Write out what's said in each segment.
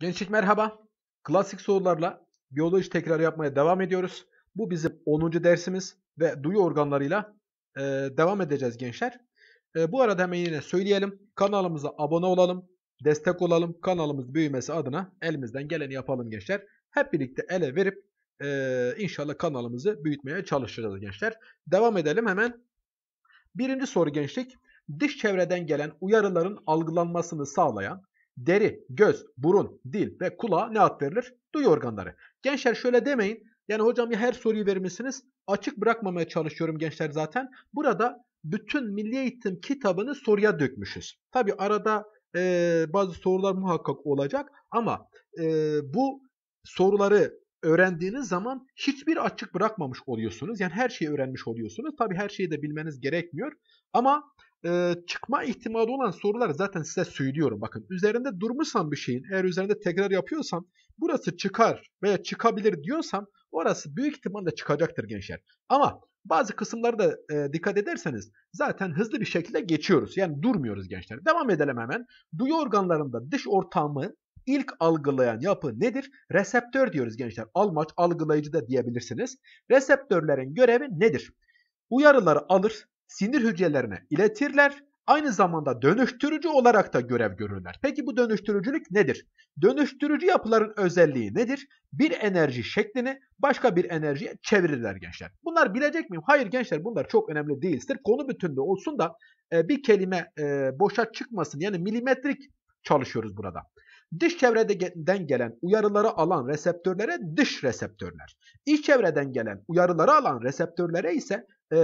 Gençlik merhaba. Klasik sorularla biyoloji tekrar yapmaya devam ediyoruz. Bu bizim 10. dersimiz ve duyu organlarıyla e, devam edeceğiz gençler. E, bu arada hemen yine söyleyelim. Kanalımıza abone olalım, destek olalım. Kanalımız büyümesi adına elimizden geleni yapalım gençler. Hep birlikte ele verip e, inşallah kanalımızı büyütmeye çalışacağız gençler. Devam edelim hemen. Birinci soru gençlik. Dış çevreden gelen uyarıların algılanmasını sağlayan deri, göz, burun, dil ve kulağa ne ad verilir? Duyu organları. Gençler şöyle demeyin. Yani hocam ya her soruyu vermişsiniz. Açık bırakmamaya çalışıyorum gençler zaten. Burada bütün milli eğitim kitabını soruya dökmüşüz. Tabi arada e, bazı sorular muhakkak olacak ama e, bu soruları öğrendiğiniz zaman hiçbir açık bırakmamış oluyorsunuz. Yani her şeyi öğrenmiş oluyorsunuz. Tabi her şeyi de bilmeniz gerekmiyor. Ama e, çıkma ihtimali olan sorular zaten size söylüyorum. Bakın üzerinde durmuşsan bir şeyin eğer üzerinde tekrar yapıyorsan burası çıkar veya çıkabilir diyorsam orası büyük ihtimalle çıkacaktır gençler. Ama bazı kısımları da e, dikkat ederseniz zaten hızlı bir şekilde geçiyoruz. Yani durmuyoruz gençler. Devam edelim hemen. Duyu organlarında dış ortamı ilk algılayan yapı nedir? Reseptör diyoruz gençler. Almaç algılayıcı da diyebilirsiniz. Reseptörlerin görevi nedir? Uyarıları alır, sinir hücrelerine iletirler. Aynı zamanda dönüştürücü olarak da görev görürler. Peki bu dönüştürücülük nedir? Dönüştürücü yapıların özelliği nedir? Bir enerji şeklini başka bir enerjiye çevirirler gençler. Bunlar bilecek miyim? Hayır gençler bunlar çok önemli değildir. Konu bütünlüğü olsun da e, bir kelime e, boşa çıkmasın. Yani milimetrik çalışıyoruz burada. Dış çevreden gelen uyarıları alan reseptörlere dış reseptörler. İç çevreden gelen uyarıları alan reseptörlere ise e,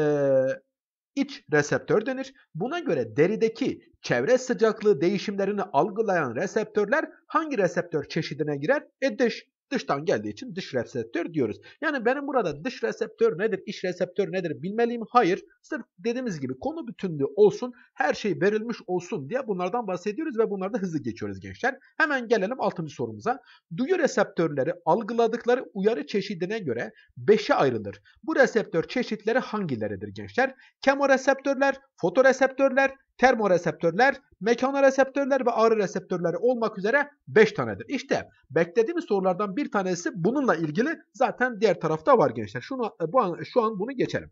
iç reseptör denir. Buna göre derideki çevre sıcaklığı değişimlerini algılayan reseptörler hangi reseptör çeşidine girer? E dış Dıştan geldiği için dış reseptör diyoruz. Yani benim burada dış reseptör nedir, iç reseptör nedir bilmeliyim? Hayır. Sırf dediğimiz gibi konu bütünlüğü olsun, her şey verilmiş olsun diye bunlardan bahsediyoruz ve bunlarda hızlı geçiyoruz gençler. Hemen gelelim 6. sorumuza. Duyu reseptörleri algıladıkları uyarı çeşidine göre 5'e ayrılır. Bu reseptör çeşitleri hangileridir gençler? Kemoreseptörler, fotoreseptörler, termoreseptörler, mekanoreseptörler ve ağrı reseptörleri olmak üzere 5 tanedir. İşte beklediğimiz sorulardan bir tanesi bununla ilgili zaten diğer tarafta var gençler. Şunu, e, bu an, şu an bunu geçelim.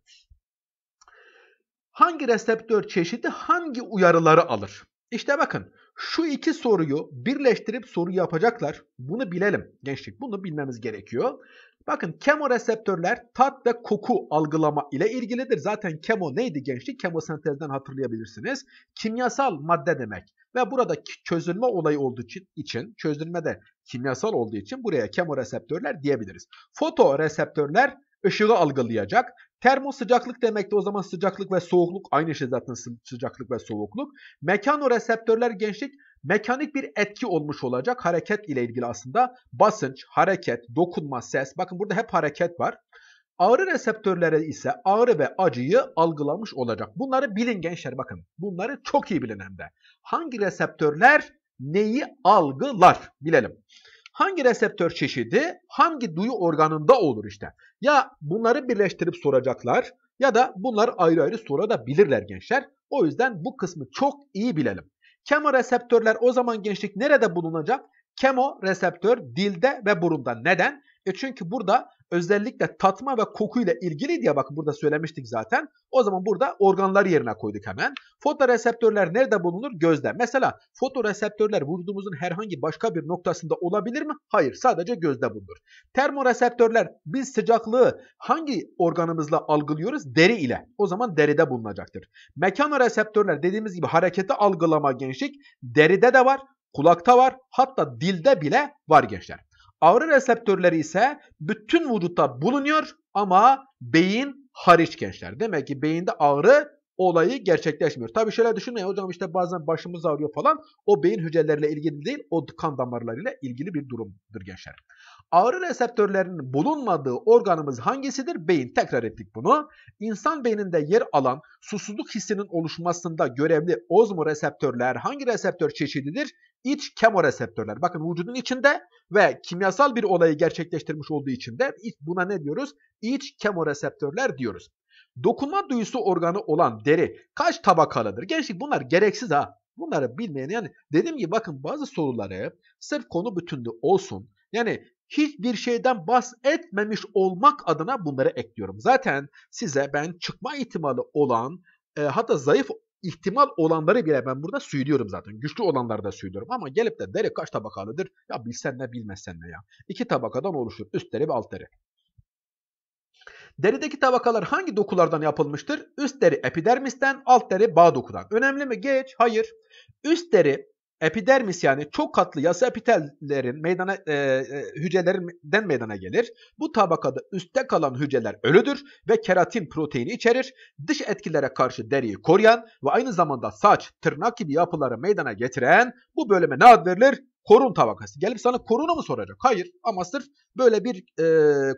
Hangi reseptör çeşidi hangi uyarıları alır? İşte bakın şu iki soruyu birleştirip soru yapacaklar. Bunu bilelim gençlik. Bunu bilmemiz gerekiyor. Bakın kemoreseptörler tat ve koku algılama ile ilgilidir. Zaten kemo neydi gençlik? Kemosentezden hatırlayabilirsiniz. Kimyasal madde demek. Ve burada çözülme olayı olduğu için, çözülme de kimyasal olduğu için buraya kemoreseptörler diyebiliriz. Fotoreseptörler ışığı algılayacak. Termo sıcaklık demek de o zaman sıcaklık ve soğukluk aynı şey zaten sıcaklık ve soğukluk. Mekanoreseptörler gençlik mekanik bir etki olmuş olacak hareket ile ilgili aslında basınç, hareket, dokunma, ses. Bakın burada hep hareket var. Ağrı reseptörleri ise ağrı ve acıyı algılamış olacak. Bunları bilin gençler bakın. Bunları çok iyi bilin hem de. Hangi reseptörler neyi algılar bilelim. Hangi reseptör çeşidi hangi duyu organında olur işte. Ya bunları birleştirip soracaklar ya da bunlar ayrı ayrı da bilirler gençler. O yüzden bu kısmı çok iyi bilelim. Kemo reseptörler o zaman gençlik nerede bulunacak? Kemo reseptör dilde ve burunda. Neden? E çünkü burada özellikle tatma ve kokuyla ilgili diye bak burada söylemiştik zaten. O zaman burada organlar yerine koyduk hemen. Fotoreseptörler nerede bulunur? Gözde. Mesela fotoreseptörler vücudumuzun herhangi başka bir noktasında olabilir mi? Hayır, sadece gözde bulunur. Termoreseptörler biz sıcaklığı hangi organımızla algılıyoruz? Deri ile. O zaman deride bulunacaktır. Mekanoreseptörler dediğimiz gibi hareketi algılama gençlik deride de var, kulakta var, hatta dilde bile var gençler. Ağrı reseptörleri ise bütün vücutta bulunuyor ama beyin hariç gençler. Demek ki beyinde ağrı olayı gerçekleşmiyor. Tabii şöyle düşünmeyin hocam işte bazen başımız ağrıyor falan. O beyin hücreleriyle ilgili değil o kan damarlarıyla ilgili bir durumdur gençler. Ağrı reseptörlerinin bulunmadığı organımız hangisidir? Beyin. Tekrar ettik bunu. İnsan beyninde yer alan susuzluk hissinin oluşmasında görevli reseptörler hangi reseptör çeşididir? İç kemoreseptörler. Bakın vücudun içinde ve kimyasal bir olayı gerçekleştirmiş olduğu için de buna ne diyoruz? İç kemoreseptörler diyoruz. Dokunma duyusu organı olan deri kaç tabakalıdır? Gençlik bunlar gereksiz ha. Bunları bilmeyen yani dedim ki bakın bazı soruları sırf konu bütünlüğü olsun. Yani hiçbir şeyden bahsetmemiş olmak adına bunları ekliyorum. Zaten size ben çıkma ihtimali olan e, hatta zayıf ihtimal olanları bile ben burada söylüyorum zaten. Güçlü olanları da söylüyorum ama gelip de deri kaç tabakalıdır? Ya bilsen ne bilmesen ne ya. İki tabakadan oluşur. Üst deri ve alt deri. Derideki tabakalar hangi dokulardan yapılmıştır? Üst deri epidermisten, alt deri bağ dokudan. Önemli mi? Geç. Hayır. Üst deri epidermis yani çok katlı yasa epitellerin meydana e, e, meydana gelir. Bu tabakada üstte kalan hücreler ölüdür ve keratin proteini içerir. Dış etkilere karşı deriyi koruyan ve aynı zamanda saç, tırnak gibi yapıları meydana getiren bu bölüme ne ad verilir? korun tabakası gelip sana korunu mu soracak? Hayır ama sırf böyle bir e,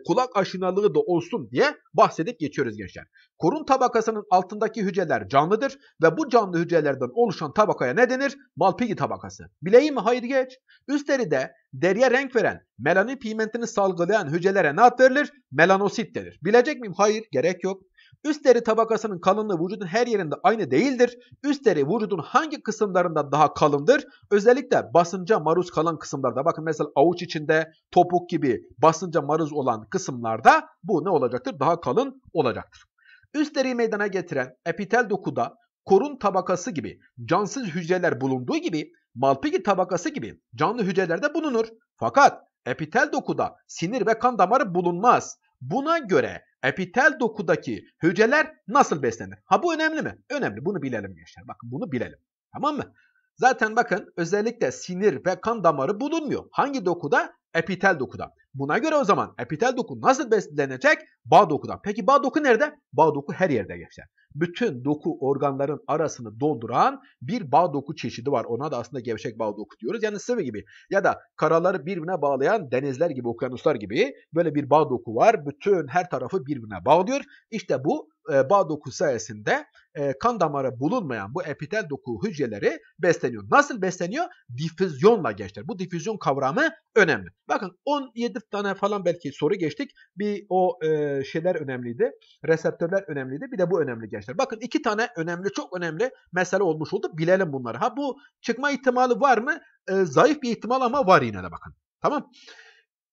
kulak aşinalığı da olsun diye bahsedip geçiyoruz gençler. Korun tabakasının altındaki hücreler canlıdır ve bu canlı hücrelerden oluşan tabakaya ne denir? Malpighi tabakası. Bileyim mi? Hayır geç. Üstleri de deriye renk veren melanin pigmentini salgılayan hücrelere ne ad verilir? Melanosit denir. Bilecek miyim? Hayır gerek yok. Üst deri tabakasının kalınlığı vücudun her yerinde aynı değildir. Üst deri vücudun hangi kısımlarında daha kalındır? Özellikle basınca maruz kalan kısımlarda. Bakın mesela avuç içinde topuk gibi basınca maruz olan kısımlarda bu ne olacaktır? Daha kalın olacaktır. Üst deriyi meydana getiren epitel dokuda korun tabakası gibi cansız hücreler bulunduğu gibi Malpighi tabakası gibi canlı hücrelerde bulunur. Fakat epitel dokuda sinir ve kan damarı bulunmaz. Buna göre epitel dokudaki hücreler nasıl beslenir? Ha bu önemli mi? Önemli. Bunu bilelim gençler. Bakın bunu bilelim. Tamam mı? Zaten bakın özellikle sinir ve kan damarı bulunmuyor. Hangi dokuda? Epitel dokuda. Buna göre o zaman epitel doku nasıl beslenecek? Bağ dokuda. Peki bağ doku nerede? Bağ doku her yerde gençler bütün doku organların arasını dolduran bir bağ doku çeşidi var. Ona da aslında gevşek bağ doku diyoruz. Yani sıvı gibi ya da karaları birbirine bağlayan denizler gibi, okyanuslar gibi böyle bir bağ doku var. Bütün her tarafı birbirine bağlıyor. İşte bu e, bağ doku sayesinde e, kan damarı bulunmayan bu epitel doku hücreleri besleniyor. Nasıl besleniyor? Difüzyonla gençler. Bu difüzyon kavramı önemli. Bakın 17 tane falan belki soru geçtik. Bir o e, şeyler önemliydi. Reseptörler önemliydi. Bir de bu önemli gençler. Bakın iki tane önemli, çok önemli mesele olmuş oldu. Bilelim bunları. Ha bu çıkma ihtimali var mı? E, zayıf bir ihtimal ama var yine de bakın. Tamam.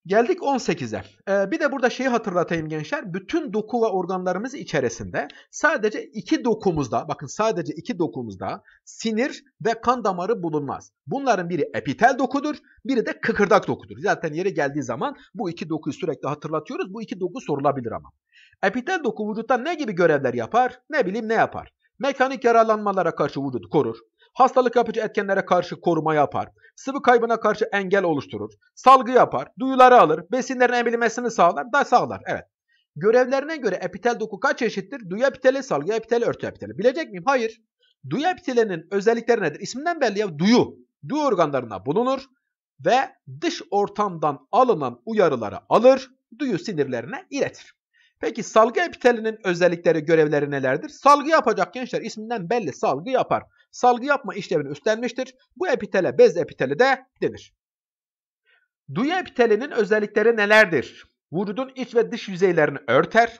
Geldik 18'e. Ee, bir de burada şeyi hatırlatayım gençler. Bütün doku ve organlarımız içerisinde sadece iki dokumuzda, bakın sadece iki dokumuzda sinir ve kan damarı bulunmaz. Bunların biri epitel dokudur, biri de kıkırdak dokudur. Zaten yere geldiği zaman bu iki dokuyu sürekli hatırlatıyoruz. Bu iki doku sorulabilir ama. Epitel doku vücutta ne gibi görevler yapar? Ne bileyim ne yapar? Mekanik yaralanmalara karşı vücudu korur. Hastalık yapıcı etkenlere karşı koruma yapar. Sıvı kaybına karşı engel oluşturur. Salgı yapar. Duyuları alır. Besinlerin emilmesini sağlar. Da sağlar. Evet. Görevlerine göre epitel doku kaç çeşittir? Duyu epiteli, salgı epiteli, örtü epiteli. Bilecek miyim? Hayır. Duyu epitelinin özellikleri nedir? İsminden belli ya duyu. Duyu organlarına bulunur ve dış ortamdan alınan uyarıları alır, duyu sinirlerine iletir. Peki salgı epitelinin özellikleri, görevleri nelerdir? Salgı yapacak gençler isminden belli salgı yapar. Salgı yapma işlevini üstlenmiştir. Bu epitele bez epiteli de denir. Duyu epitelinin özellikleri nelerdir? Vücudun iç ve dış yüzeylerini örter.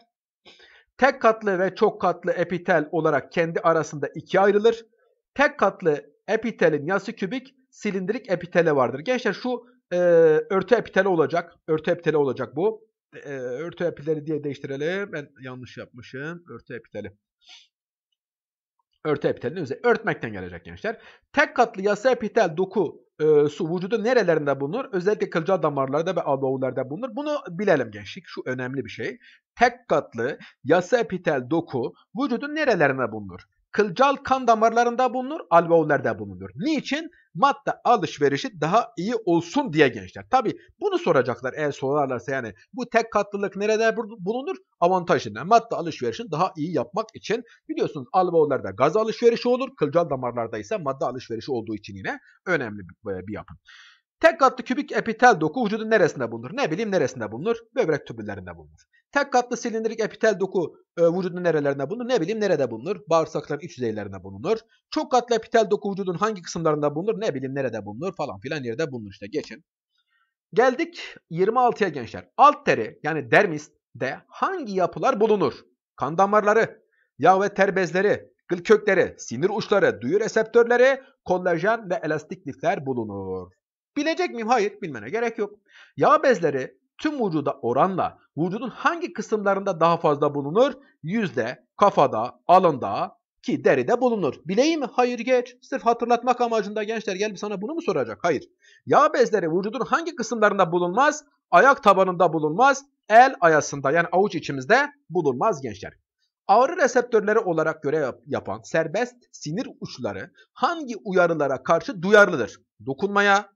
Tek katlı ve çok katlı epitel olarak kendi arasında ikiye ayrılır. Tek katlı epitelin yası kübik silindirik epitele vardır. Gençler şu e, örtü epiteli olacak. Örtü epiteli olacak bu e, örtü epiteli diye değiştirelim. Ben yanlış yapmışım. Örtü epiteli. Örtü epitelinin üzeri. Örtmekten gelecek gençler. Tek katlı yasa epitel doku e, su vücudu nerelerinde bulunur? Özellikle kılcal damarlarda ve alveollarda bulunur. Bunu bilelim gençlik. Şu önemli bir şey. Tek katlı yasa epitel doku vücudun nerelerinde bulunur? kılcal kan damarlarında bulunur, alveollerde bulunur. Niçin? Madde alışverişi daha iyi olsun diye gençler. Tabi bunu soracaklar eğer sorarlarsa yani bu tek katlılık nerede bulunur? Avantajından madde alışverişini daha iyi yapmak için biliyorsunuz alveollarda gaz alışverişi olur, kılcal damarlarda ise madde alışverişi olduğu için yine önemli bir yapım. Tek katlı kübik epitel doku vücudun neresinde bulunur? Ne bileyim neresinde bulunur? Böbrek tübüllerinde bulunur. Tek katlı silindirik epitel doku e, vücudun nerelerinde bulunur? Ne bileyim nerede bulunur? Bağırsakların iç yüzeylerinde bulunur. Çok katlı epitel doku vücudun hangi kısımlarında bulunur? Ne bileyim nerede bulunur? Falan filan yerde bulunur işte geçin. Geldik 26'ya gençler. Alt deri yani dermis de hangi yapılar bulunur? Kan damarları, yağ ve ter bezleri, gıl kökleri, sinir uçları, duyu reseptörleri, kollajen ve elastik lifler bulunur. Bilecek miyim? Hayır, bilmene gerek yok. Yağ bezleri tüm vücuda oranla vücudun hangi kısımlarında daha fazla bulunur? Yüzde, kafada, alında ki deride bulunur. Bileyim mi? Hayır geç. Sırf hatırlatmak amacında gençler gelip sana bunu mu soracak? Hayır. Yağ bezleri vücudun hangi kısımlarında bulunmaz? Ayak tabanında bulunmaz. El ayasında yani avuç içimizde bulunmaz gençler. Ağrı reseptörleri olarak görev yapan serbest sinir uçları hangi uyarılara karşı duyarlıdır? Dokunmaya,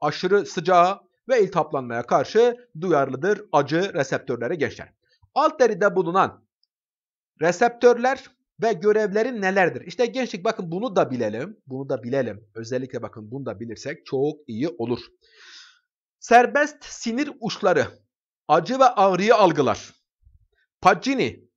aşırı sıcağa ve iltihaplanmaya karşı duyarlıdır acı reseptörleri gençler. Alt deride bulunan reseptörler ve görevleri nelerdir? İşte gençlik bakın bunu da bilelim. Bunu da bilelim. Özellikle bakın bunu da bilirsek çok iyi olur. Serbest sinir uçları acı ve ağrıyı algılar. Pacini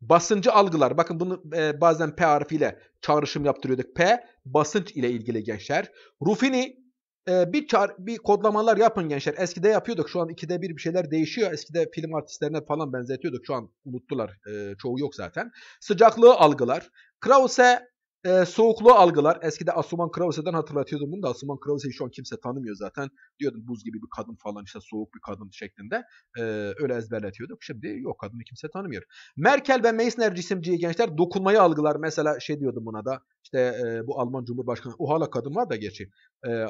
basıncı algılar. Bakın bunu e, bazen P harfiyle çağrışım yaptırıyorduk. P basınç ile ilgili gençler. Rufini ee, bir çar, bir kodlamalar yapın gençler. Eskide yapıyorduk. Şu an ikide bir bir şeyler değişiyor. Eskide film artistlerine falan benzetiyorduk. Şu an unuttular. Ee, çoğu yok zaten. Sıcaklığı algılar. Krause e, soğukluğu algılar. Eskide Asuman Krause'den hatırlatıyordum bunu da. Asuman Krause'yi şu an kimse tanımıyor zaten. Diyordum buz gibi bir kadın falan işte soğuk bir kadın şeklinde. E, öyle ezberletiyorduk. Şimdi yok kadını kimse tanımıyor. Merkel ve Meissner cisimciyi gençler dokunmayı algılar. Mesela şey diyordum buna da işte e, bu Alman Cumhurbaşkanı, o hala kadın var da gerçi. E, e,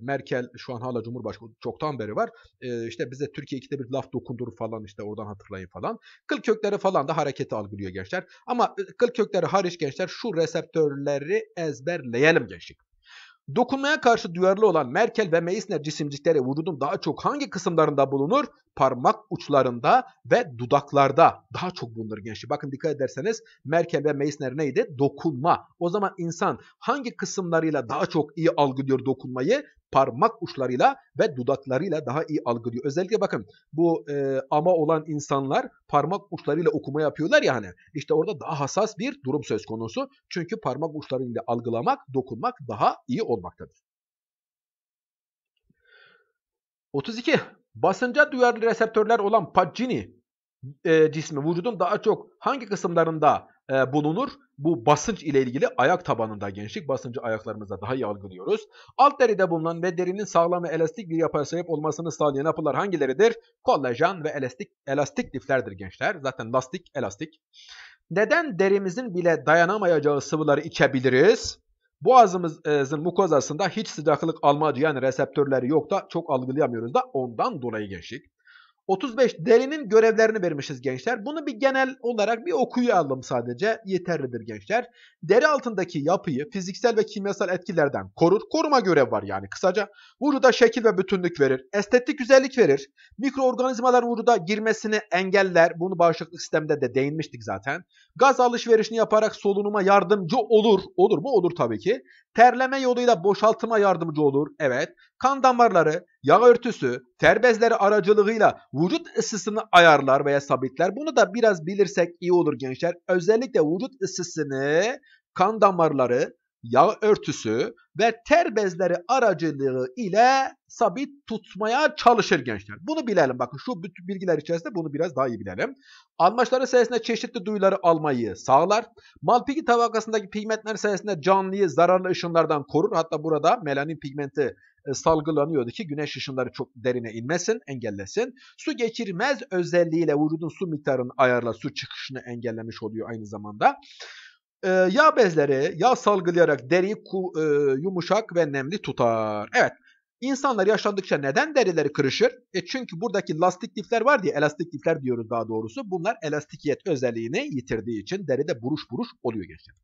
Merkel şu an hala Cumhurbaşkanı, çoktan beri var. E, işte bize Türkiye ikide bir laf dokundurur falan işte oradan hatırlayın falan. Kıl kökleri falan da hareketi algılıyor gençler. Ama kıl kökleri hariç gençler şu reseptörleri ezberleyelim gençlik. Dokunmaya karşı duyarlı olan Merkel ve Meissner cisimciklere vücudun daha çok hangi kısımlarında bulunur? Parmak uçlarında ve dudaklarda. Daha çok bulunur gençler. Bakın dikkat ederseniz Merkel ve Meissner neydi? Dokunma. O zaman insan hangi kısımlarıyla daha çok iyi algılıyor dokunmayı? parmak uçlarıyla ve dudaklarıyla daha iyi algılıyor. Özellikle bakın bu e, ama olan insanlar parmak uçlarıyla okuma yapıyorlar ya hani. İşte orada daha hassas bir durum söz konusu. Çünkü parmak uçlarıyla algılamak, dokunmak daha iyi olmaktadır. 32. Basınca duyarlı reseptörler olan Pacini e, cismi vücudun daha çok hangi kısımlarında e, bulunur? Bu basınç ile ilgili ayak tabanında gençlik basıncı ayaklarımızda daha iyi algılıyoruz. Alt deride bulunan ve derinin sağlam ve elastik bir yapıya sahip olmasını sağlayan yapılar hangileridir? Kollajen ve elastik elastik liflerdir gençler. Zaten lastik, elastik. Neden derimizin bile dayanamayacağı sıvıları içebiliriz? Boğazımızın mukozasında hiç sıcaklık almacı yani reseptörleri yok da çok algılayamıyoruz da ondan dolayı gençlik. 35 delinin görevlerini vermişiz gençler. Bunu bir genel olarak bir okuyalım sadece. Yeterlidir gençler. Deri altındaki yapıyı fiziksel ve kimyasal etkilerden korur. Koruma görevi var yani kısaca. Vücuda şekil ve bütünlük verir. Estetik güzellik verir. Mikroorganizmalar vücuda girmesini engeller. Bunu bağışıklık sistemde de değinmiştik zaten. Gaz alışverişini yaparak solunuma yardımcı olur. Olur mu? Olur tabii ki. Terleme yoluyla boşaltıma yardımcı olur. Evet kan damarları, yağ örtüsü, ter aracılığıyla vücut ısısını ayarlar veya sabitler. Bunu da biraz bilirsek iyi olur gençler. Özellikle vücut ısısını kan damarları, yağ örtüsü ve ter bezleri aracılığı ile sabit tutmaya çalışır gençler. Bunu bilelim. Bakın şu bilgiler içerisinde bunu biraz daha iyi bilelim. Almaçları sayesinde çeşitli duyuları almayı sağlar. Malpigi tabakasındaki pigmentler sayesinde canlıyı zararlı ışınlardan korur. Hatta burada melanin pigmenti e, salgılanıyordu ki güneş ışınları çok derine inmesin, engellesin. Su geçirmez özelliğiyle vücudun su miktarını ayarla, su çıkışını engellemiş oluyor aynı zamanda e, yağ bezleri yağ salgılayarak deriyi ku, e, yumuşak ve nemli tutar. Evet. İnsanlar yaşlandıkça neden derileri kırışır? E çünkü buradaki lastik lifler var diye elastik lifler diyoruz daha doğrusu. Bunlar elastikiyet özelliğini yitirdiği için deride buruş buruş oluyor gençler.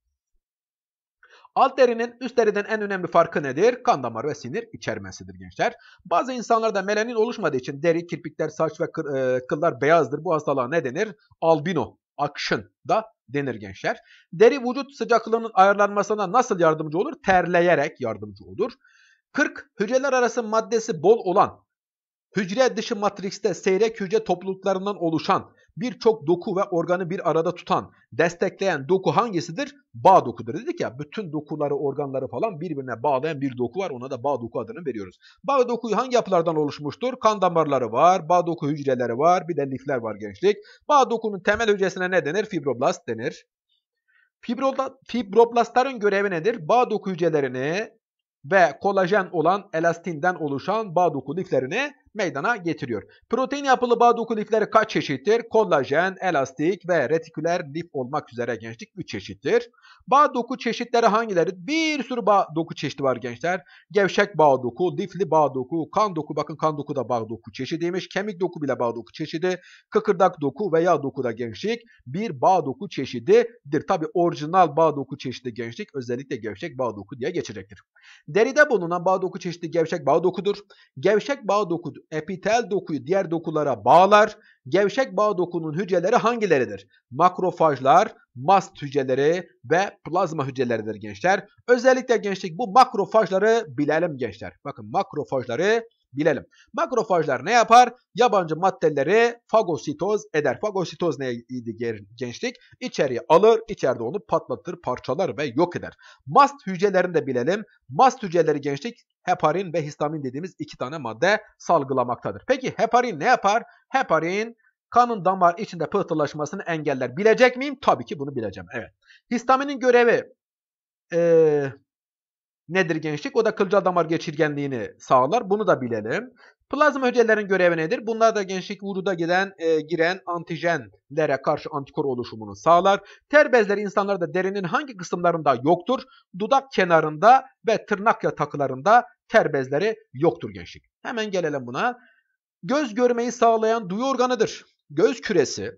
Alt derinin üst deriden en önemli farkı nedir? Kan damarı ve sinir içermesidir gençler. Bazı insanlarda melanin oluşmadığı için deri, kirpikler, saç ve e, kıllar beyazdır. Bu hastalığa ne denir? Albino action da denir gençler. Deri vücut sıcaklığının ayarlanmasına nasıl yardımcı olur? Terleyerek yardımcı olur. 40. Hücreler arası maddesi bol olan, hücre dışı matriste seyrek hücre topluluklarından oluşan birçok doku ve organı bir arada tutan, destekleyen doku hangisidir? Bağ dokudur. Dedik ya bütün dokuları, organları falan birbirine bağlayan bir doku var. Ona da bağ doku adını veriyoruz. Bağ dokuyu hangi yapılardan oluşmuştur? Kan damarları var, bağ doku hücreleri var, bir de lifler var gençlik. Bağ dokunun temel hücresine ne denir? Fibroblast denir. Fibroblastların görevi nedir? Bağ doku hücrelerini ve kolajen olan elastinden oluşan bağ doku liflerini meydana getiriyor. Protein yapılı bağ doku lifleri kaç çeşittir? Kollajen, elastik ve retiküler lif olmak üzere gençlik 3 çeşittir. Bağ doku çeşitleri hangileri? Bir sürü bağ doku çeşidi var gençler. Gevşek bağ doku, lifli bağ doku, kan doku. Bakın kan doku da bağ doku çeşidiymiş. Kemik doku bile bağ doku çeşidi. Kıkırdak doku veya yağ doku da gençlik bir bağ doku çeşididir. Tabi orijinal bağ doku çeşidi gençlik özellikle gevşek bağ doku diye geçecektir. Deride bulunan bağ doku çeşidi gevşek bağ dokudur. Gevşek bağ doku epitel dokuyu diğer dokulara bağlar. Gevşek bağ dokunun hücreleri hangileridir? Makrofajlar, mast hücreleri ve plazma hücreleridir gençler. Özellikle gençlik bu makrofajları bilelim gençler. Bakın makrofajları bilelim. Makrofajlar ne yapar? Yabancı maddeleri fagositoz eder. Fagositoz neydi gençlik? İçeriye alır, içeride onu patlatır, parçalar ve yok eder. Mast hücrelerini de bilelim. Mast hücreleri gençlik heparin ve histamin dediğimiz iki tane madde salgılamaktadır. Peki heparin ne yapar? Heparin kanın damar içinde pıhtılaşmasını engeller. Bilecek miyim? Tabii ki bunu bileceğim. Evet. Histaminin görevi ee, Nedir gençlik? O da kılcal damar geçirgenliğini sağlar. Bunu da bilelim. Plazma hücrelerin görevi nedir? Bunlar da gençlik vücuda giden, e, giren antijenlere karşı antikor oluşumunu sağlar. Ter bezleri insanlarda derinin hangi kısımlarında yoktur? Dudak kenarında ve tırnak yataklarında ter bezleri yoktur gençlik. Hemen gelelim buna. Göz görmeyi sağlayan duyu organıdır. Göz küresi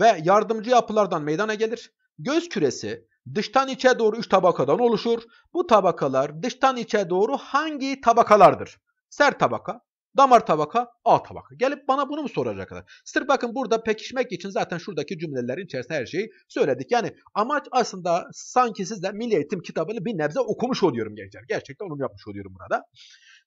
ve yardımcı yapılardan meydana gelir. Göz küresi dıştan içe doğru 3 tabakadan oluşur. Bu tabakalar dıştan içe doğru hangi tabakalardır? Ser tabaka, damar tabaka, A tabaka. Gelip bana bunu mu soracaklar? Sırf bakın burada pekişmek için zaten şuradaki cümlelerin içerisinde her şeyi söyledik. Yani amaç aslında sanki siz de Milli Eğitim kitabını bir nebze okumuş oluyorum gençler. Gerçekten onu yapmış oluyorum burada.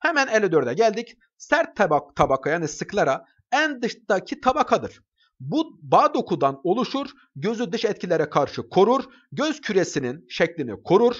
Hemen 54'e geldik. Sert tabak, tabaka yani sıklara en dıştaki tabakadır. Bu bağ dokudan oluşur, gözü dış etkilere karşı korur, göz küresinin şeklini korur,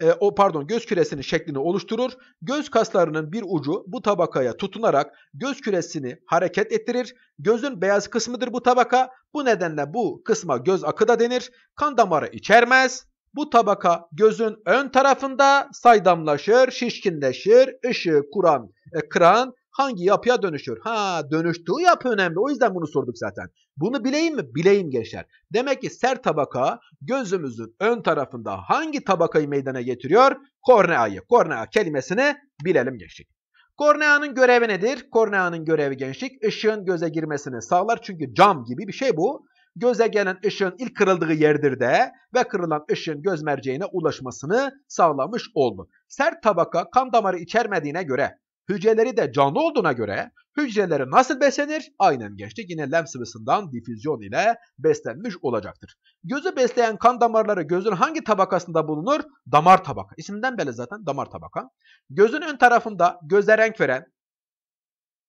e, o pardon göz küresinin şeklini oluşturur. Göz kaslarının bir ucu bu tabakaya tutunarak göz küresini hareket ettirir. Gözün beyaz kısmıdır bu tabaka. Bu nedenle bu kısma göz akı da denir. Kan damarı içermez. Bu tabaka gözün ön tarafında saydamlaşır, şişkinleşir, ışığı kuran, e, kıran hangi yapıya dönüşür? Ha dönüştüğü yapı önemli. O yüzden bunu sorduk zaten. Bunu bileyim mi? Bileyim gençler. Demek ki ser tabaka gözümüzün ön tarafında hangi tabakayı meydana getiriyor? Korneayı. Kornea kelimesini bilelim gençlik. Korneanın görevi nedir? Korneanın görevi gençlik ışığın göze girmesini sağlar. Çünkü cam gibi bir şey bu. Göze gelen ışığın ilk kırıldığı yerdir de ve kırılan ışığın göz merceğine ulaşmasını sağlamış oldu. Sert tabaka kan damarı içermediğine göre Hücreleri de canlı olduğuna göre hücreleri nasıl beslenir? Aynen geçti yine lenf sıvısından difüzyon ile beslenmiş olacaktır. Gözü besleyen kan damarları gözün hangi tabakasında bulunur? Damar tabaka. İsminden belli zaten damar tabaka. Gözün ön tarafında göze renk veren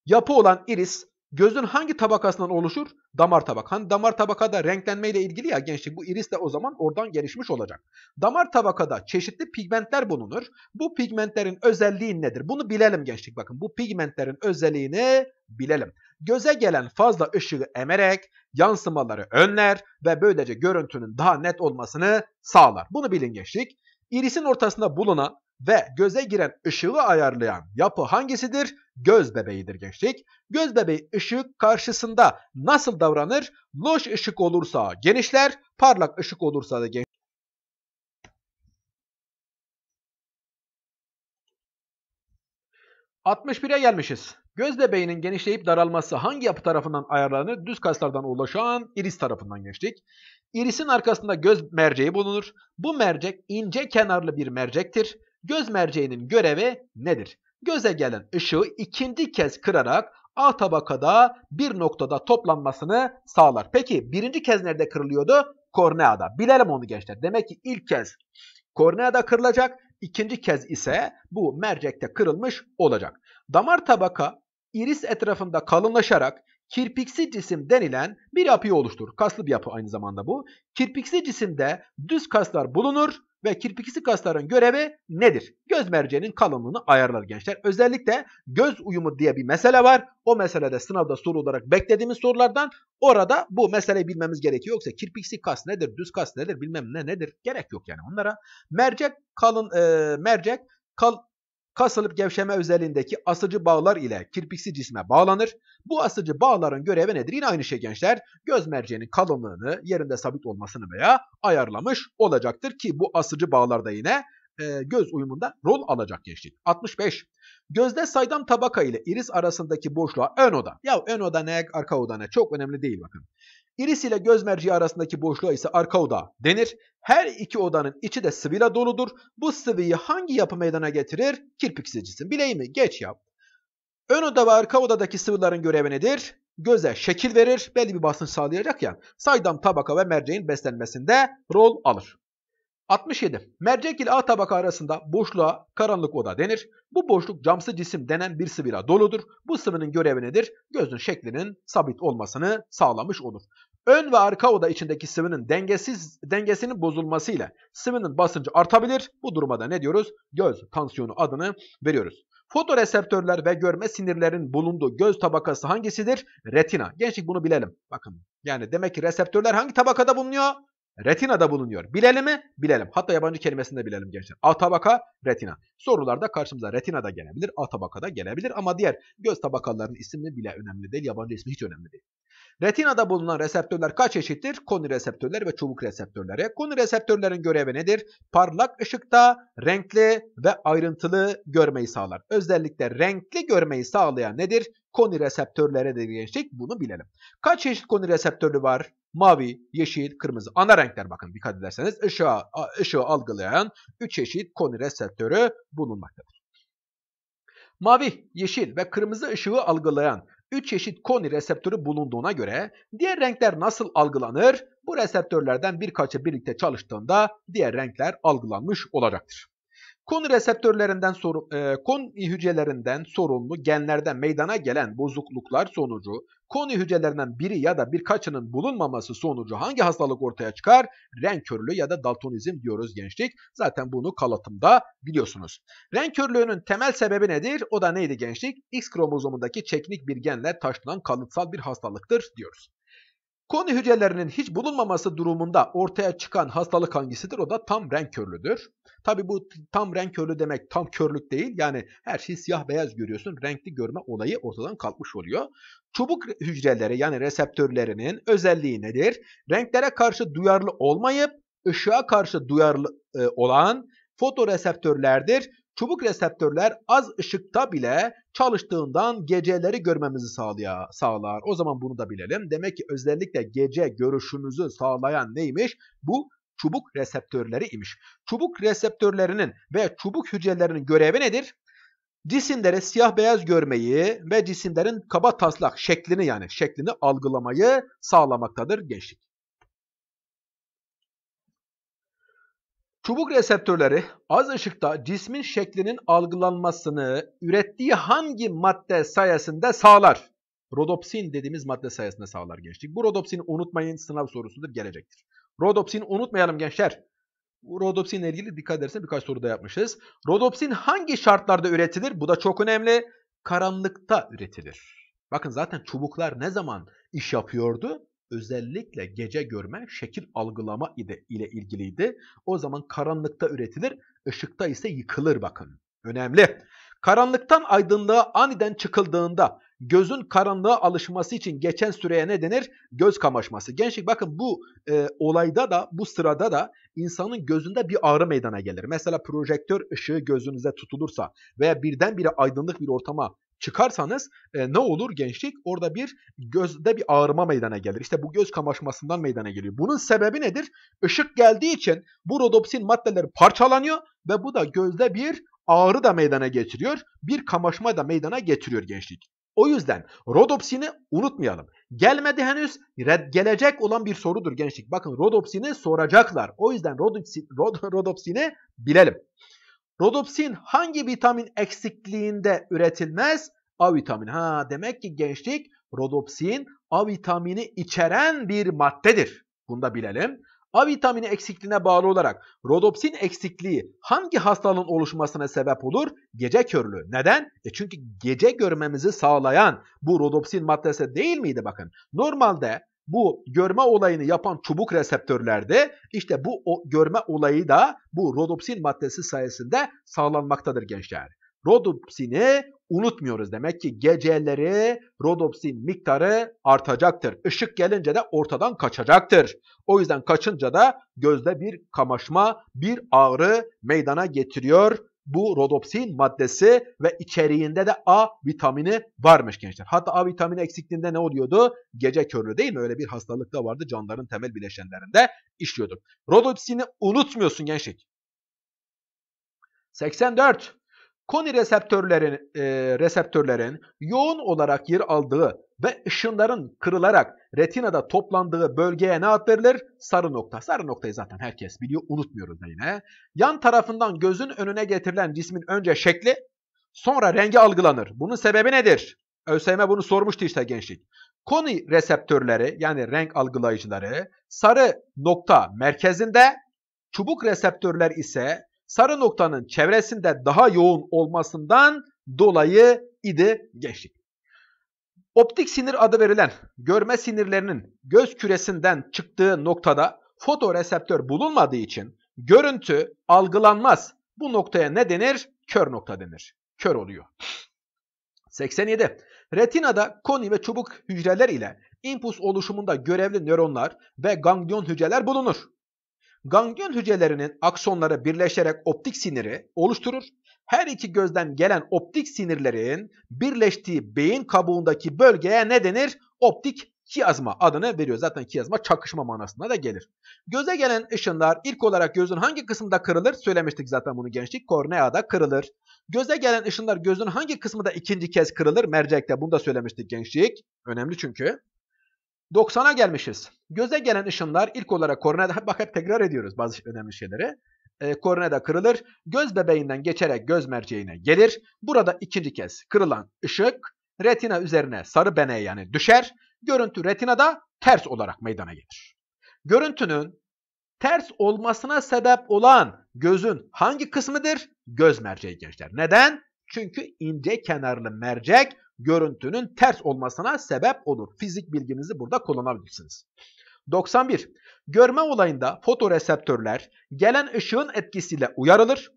yapı olan iris Gözün hangi tabakasından oluşur? Damar tabak. Hani damar tabakada renklenmeyle ilgili ya gençlik bu iris de o zaman oradan gelişmiş olacak. Damar tabakada çeşitli pigmentler bulunur. Bu pigmentlerin özelliği nedir? Bunu bilelim gençlik bakın. Bu pigmentlerin özelliğini bilelim. Göze gelen fazla ışığı emerek yansımaları önler ve böylece görüntünün daha net olmasını sağlar. Bunu bilin gençlik. İrisin ortasında bulunan ve göze giren ışığı ayarlayan yapı hangisidir? Göz bebeğidir gençlik. Göz bebeği ışık karşısında nasıl davranır? Loş ışık olursa genişler, parlak ışık olursa da genişler. ...61'e gelmişiz. Göz bebeğinin genişleyip daralması hangi yapı tarafından ayarlanır? Düz kaslardan ulaşan iris tarafından geçtik. İrisin arkasında göz merceği bulunur. Bu mercek ince kenarlı bir mercektir. Göz merceğinin görevi nedir? Göze gelen ışığı ikinci kez kırarak A tabakada bir noktada toplanmasını sağlar. Peki birinci kez nerede kırılıyordu? Korneada. Bilelim onu gençler. Demek ki ilk kez korneada kırılacak. ikinci kez ise bu mercekte kırılmış olacak. Damar tabaka iris etrafında kalınlaşarak kirpiksi cisim denilen bir yapıyı oluşturur. Kaslı bir yapı aynı zamanda bu. Kirpiksi cisimde düz kaslar bulunur ve kirpiksi kasların görevi nedir? Göz merceğinin kalınlığını ayarlar gençler. Özellikle göz uyumu diye bir mesele var. O meselede sınavda soru olarak beklediğimiz sorulardan orada bu meseleyi bilmemiz gerekiyor. Yoksa kirpiksi kas nedir, düz kas nedir bilmem ne nedir gerek yok yani onlara. Mercek kalın e, mercek kal, kasılıp gevşeme özelliğindeki asıcı bağlar ile kirpiksi cisme bağlanır. Bu asıcı bağların görevi nedir? Yine aynı şey gençler. Göz merceğinin kalınlığını yerinde sabit olmasını veya ayarlamış olacaktır ki bu asıcı bağlarda yine e, göz uyumunda rol alacak gençlik. 65. Gözde saydam tabaka ile iris arasındaki boşluğa ön oda. Ya ön oda ne arka oda ne çok önemli değil bakın. İris ile göz merceği arasındaki boşluğa ise arka oda denir. Her iki odanın içi de sıvıyla doludur. Bu sıvıyı hangi yapı meydana getirir? Kirpik silicisin. Bileyim mi? Geç yap. Ön oda ve arka odadaki sıvıların görevi nedir? Göze şekil verir, belli bir basınç sağlayacak ya. Saydam tabaka ve merceğin beslenmesinde rol alır. 67. Mercek ile A tabaka arasında boşluğa karanlık oda denir. Bu boşluk camsı cisim denen bir sıvıyla doludur. Bu sıvının görevi nedir? Gözün şeklinin sabit olmasını sağlamış olur. Ön ve arka oda içindeki sıvının dengesiz, dengesinin bozulmasıyla sıvının basıncı artabilir. Bu duruma da ne diyoruz? Göz tansiyonu adını veriyoruz. Fotoreseptörler ve görme sinirlerin bulunduğu göz tabakası hangisidir? Retina. Gençlik bunu bilelim. Bakın yani demek ki reseptörler hangi tabakada bulunuyor? retinada bulunuyor. Bilelim mi? Bilelim. Hatta yabancı kelimesinde bilelim gençler. A tabaka, retina. Sorularda karşımıza retina da gelebilir, A tabaka da gelebilir ama diğer göz tabakalarının ismini bile önemli değil, yabancı ismi hiç önemli değil. Retinada bulunan reseptörler kaç çeşittir? Koni Konireseptörler ve çubuk reseptörlere. reseptörlerin görevi nedir? Parlak ışıkta renkli ve ayrıntılı görmeyi sağlar. Özellikle renkli görmeyi sağlayan nedir? Koni Konireseptörlere de gençlik bunu bilelim. Kaç çeşit koni reseptörü var? mavi, yeşil, kırmızı. Ana renkler bakın dikkat ederseniz ışığı, ışığı algılayan 3 çeşit koni reseptörü bulunmaktadır. Mavi, yeşil ve kırmızı ışığı algılayan 3 çeşit koni reseptörü bulunduğuna göre diğer renkler nasıl algılanır? Bu reseptörlerden birkaçı birlikte çalıştığında diğer renkler algılanmış olacaktır. Konu reseptörlerinden soru, e, koni hücrelerinden sorumlu genlerden meydana gelen bozukluklar sonucu koni hücrelerinden biri ya da birkaçının bulunmaması sonucu hangi hastalık ortaya çıkar? Renk körlüğü ya da daltonizm diyoruz gençlik. Zaten bunu kalatımda biliyorsunuz. Renk körlüğünün temel sebebi nedir? O da neydi gençlik? X kromozomundaki çeknik bir genle taşınan kalıtsal bir hastalıktır diyoruz. Koni hücrelerinin hiç bulunmaması durumunda ortaya çıkan hastalık hangisidir? O da tam renk körlüdür. Tabi bu tam renk körlü demek tam körlük değil. Yani her şeyi siyah beyaz görüyorsun. Renkli görme olayı ortadan kalkmış oluyor. Çubuk hücreleri yani reseptörlerinin özelliği nedir? Renklere karşı duyarlı olmayıp ışığa karşı duyarlı e, olan fotoreseptörlerdir çubuk reseptörler az ışıkta bile çalıştığından geceleri görmemizi sağlaya, sağlar. O zaman bunu da bilelim. Demek ki özellikle gece görüşümüzü sağlayan neymiş? Bu çubuk reseptörleri imiş. Çubuk reseptörlerinin ve çubuk hücrelerinin görevi nedir? Cisimleri siyah beyaz görmeyi ve cisimlerin kaba taslak şeklini yani şeklini algılamayı sağlamaktadır gençlik. Çubuk reseptörleri az ışıkta cismin şeklinin algılanmasını ürettiği hangi madde sayesinde sağlar? Rodopsin dediğimiz madde sayesinde sağlar gençlik. Bu rodopsini unutmayın sınav sorusudur gelecektir. Rodopsin unutmayalım gençler. Rodopsinle ilgili dikkat edersen birkaç soruda yapmışız. Rodopsin hangi şartlarda üretilir? Bu da çok önemli. Karanlıkta üretilir. Bakın zaten çubuklar ne zaman iş yapıyordu? özellikle gece görme, şekil algılama ile, ile ilgiliydi. O zaman karanlıkta üretilir, ışıkta ise yıkılır bakın. Önemli. Karanlıktan aydınlığa aniden çıkıldığında gözün karanlığa alışması için geçen süreye ne denir? Göz kamaşması. Gençlik bakın bu e, olayda da bu sırada da insanın gözünde bir ağrı meydana gelir. Mesela projektör ışığı gözünüze tutulursa veya birdenbire aydınlık bir ortama çıkarsanız e, ne olur gençlik? Orada bir gözde bir ağrıma meydana gelir. İşte bu göz kamaşmasından meydana geliyor. Bunun sebebi nedir? Işık geldiği için bu rodopsin maddeleri parçalanıyor ve bu da gözde bir ağrı da meydana getiriyor. Bir kamaşma da meydana getiriyor gençlik. O yüzden rodopsini unutmayalım. Gelmedi henüz red, gelecek olan bir sorudur gençlik. Bakın rodopsini soracaklar. O yüzden rodopsi, rodopsini bilelim. Rodopsin hangi vitamin eksikliğinde üretilmez? A vitamini. Ha demek ki gençlik rodopsin A vitamini içeren bir maddedir. Bunu da bilelim. A vitamini eksikliğine bağlı olarak rodopsin eksikliği hangi hastalığın oluşmasına sebep olur? Gece körlüğü. Neden? E çünkü gece görmemizi sağlayan bu rodopsin maddesi değil miydi bakın? Normalde bu görme olayını yapan çubuk reseptörlerde işte bu o, görme olayı da bu rodopsin maddesi sayesinde sağlanmaktadır gençler. Rodopsini unutmuyoruz. Demek ki geceleri rodopsin miktarı artacaktır. Işık gelince de ortadan kaçacaktır. O yüzden kaçınca da gözde bir kamaşma, bir ağrı meydana getiriyor bu rodopsin maddesi ve içeriğinde de A vitamini varmış gençler. Hatta A vitamini eksikliğinde ne oluyordu? Gece körlü değil mi? Öyle bir hastalık da vardı canların temel bileşenlerinde işliyordu. Rodopsini unutmuyorsun gençlik. 84. Koni reseptörlerin, e, reseptörlerin yoğun olarak yer aldığı ve ışınların kırılarak retinada toplandığı bölgeye ne ad verilir? Sarı nokta. Sarı noktayı zaten herkes biliyor. Unutmuyoruz da yine. Yan tarafından gözün önüne getirilen cismin önce şekli sonra rengi algılanır. Bunun sebebi nedir? ÖSYM bunu sormuştu işte gençlik. Koni reseptörleri yani renk algılayıcıları sarı nokta merkezinde, çubuk reseptörler ise sarı noktanın çevresinde daha yoğun olmasından dolayı idi gençlik. Optik sinir adı verilen görme sinirlerinin göz küresinden çıktığı noktada fotoreseptör bulunmadığı için görüntü algılanmaz. Bu noktaya ne denir? Kör nokta denir. Kör oluyor. 87. Retinada koni ve çubuk hücreler ile impuls oluşumunda görevli nöronlar ve ganglion hücreler bulunur. Ganglion hücrelerinin aksonları birleşerek optik siniri oluşturur. Her iki gözden gelen optik sinirlerin birleştiği beyin kabuğundaki bölgeye ne denir? Optik kiyazma adını veriyor. Zaten kiyazma çakışma manasına da gelir. Göze gelen ışınlar ilk olarak gözün hangi kısmında kırılır? Söylemiştik zaten bunu gençlik. Korneada kırılır. Göze gelen ışınlar gözün hangi kısmında ikinci kez kırılır? Mercekte bunu da söylemiştik gençlik. Önemli çünkü. 90'a gelmişiz. Göze gelen ışınlar ilk olarak kornea'da bak hep tekrar ediyoruz bazı önemli şeyleri. E, koronada kırılır, göz bebeğinden geçerek göz merceğine gelir. Burada ikinci kez kırılan ışık retina üzerine sarı beneye yani düşer. Görüntü retinada ters olarak meydana gelir. Görüntünün ters olmasına sebep olan gözün hangi kısmıdır? Göz merceği gençler. Neden? Çünkü ince kenarlı mercek görüntünün ters olmasına sebep olur. Fizik bilginizi burada kullanabilirsiniz. 91. Görme olayında fotoreseptörler gelen ışığın etkisiyle uyarılır,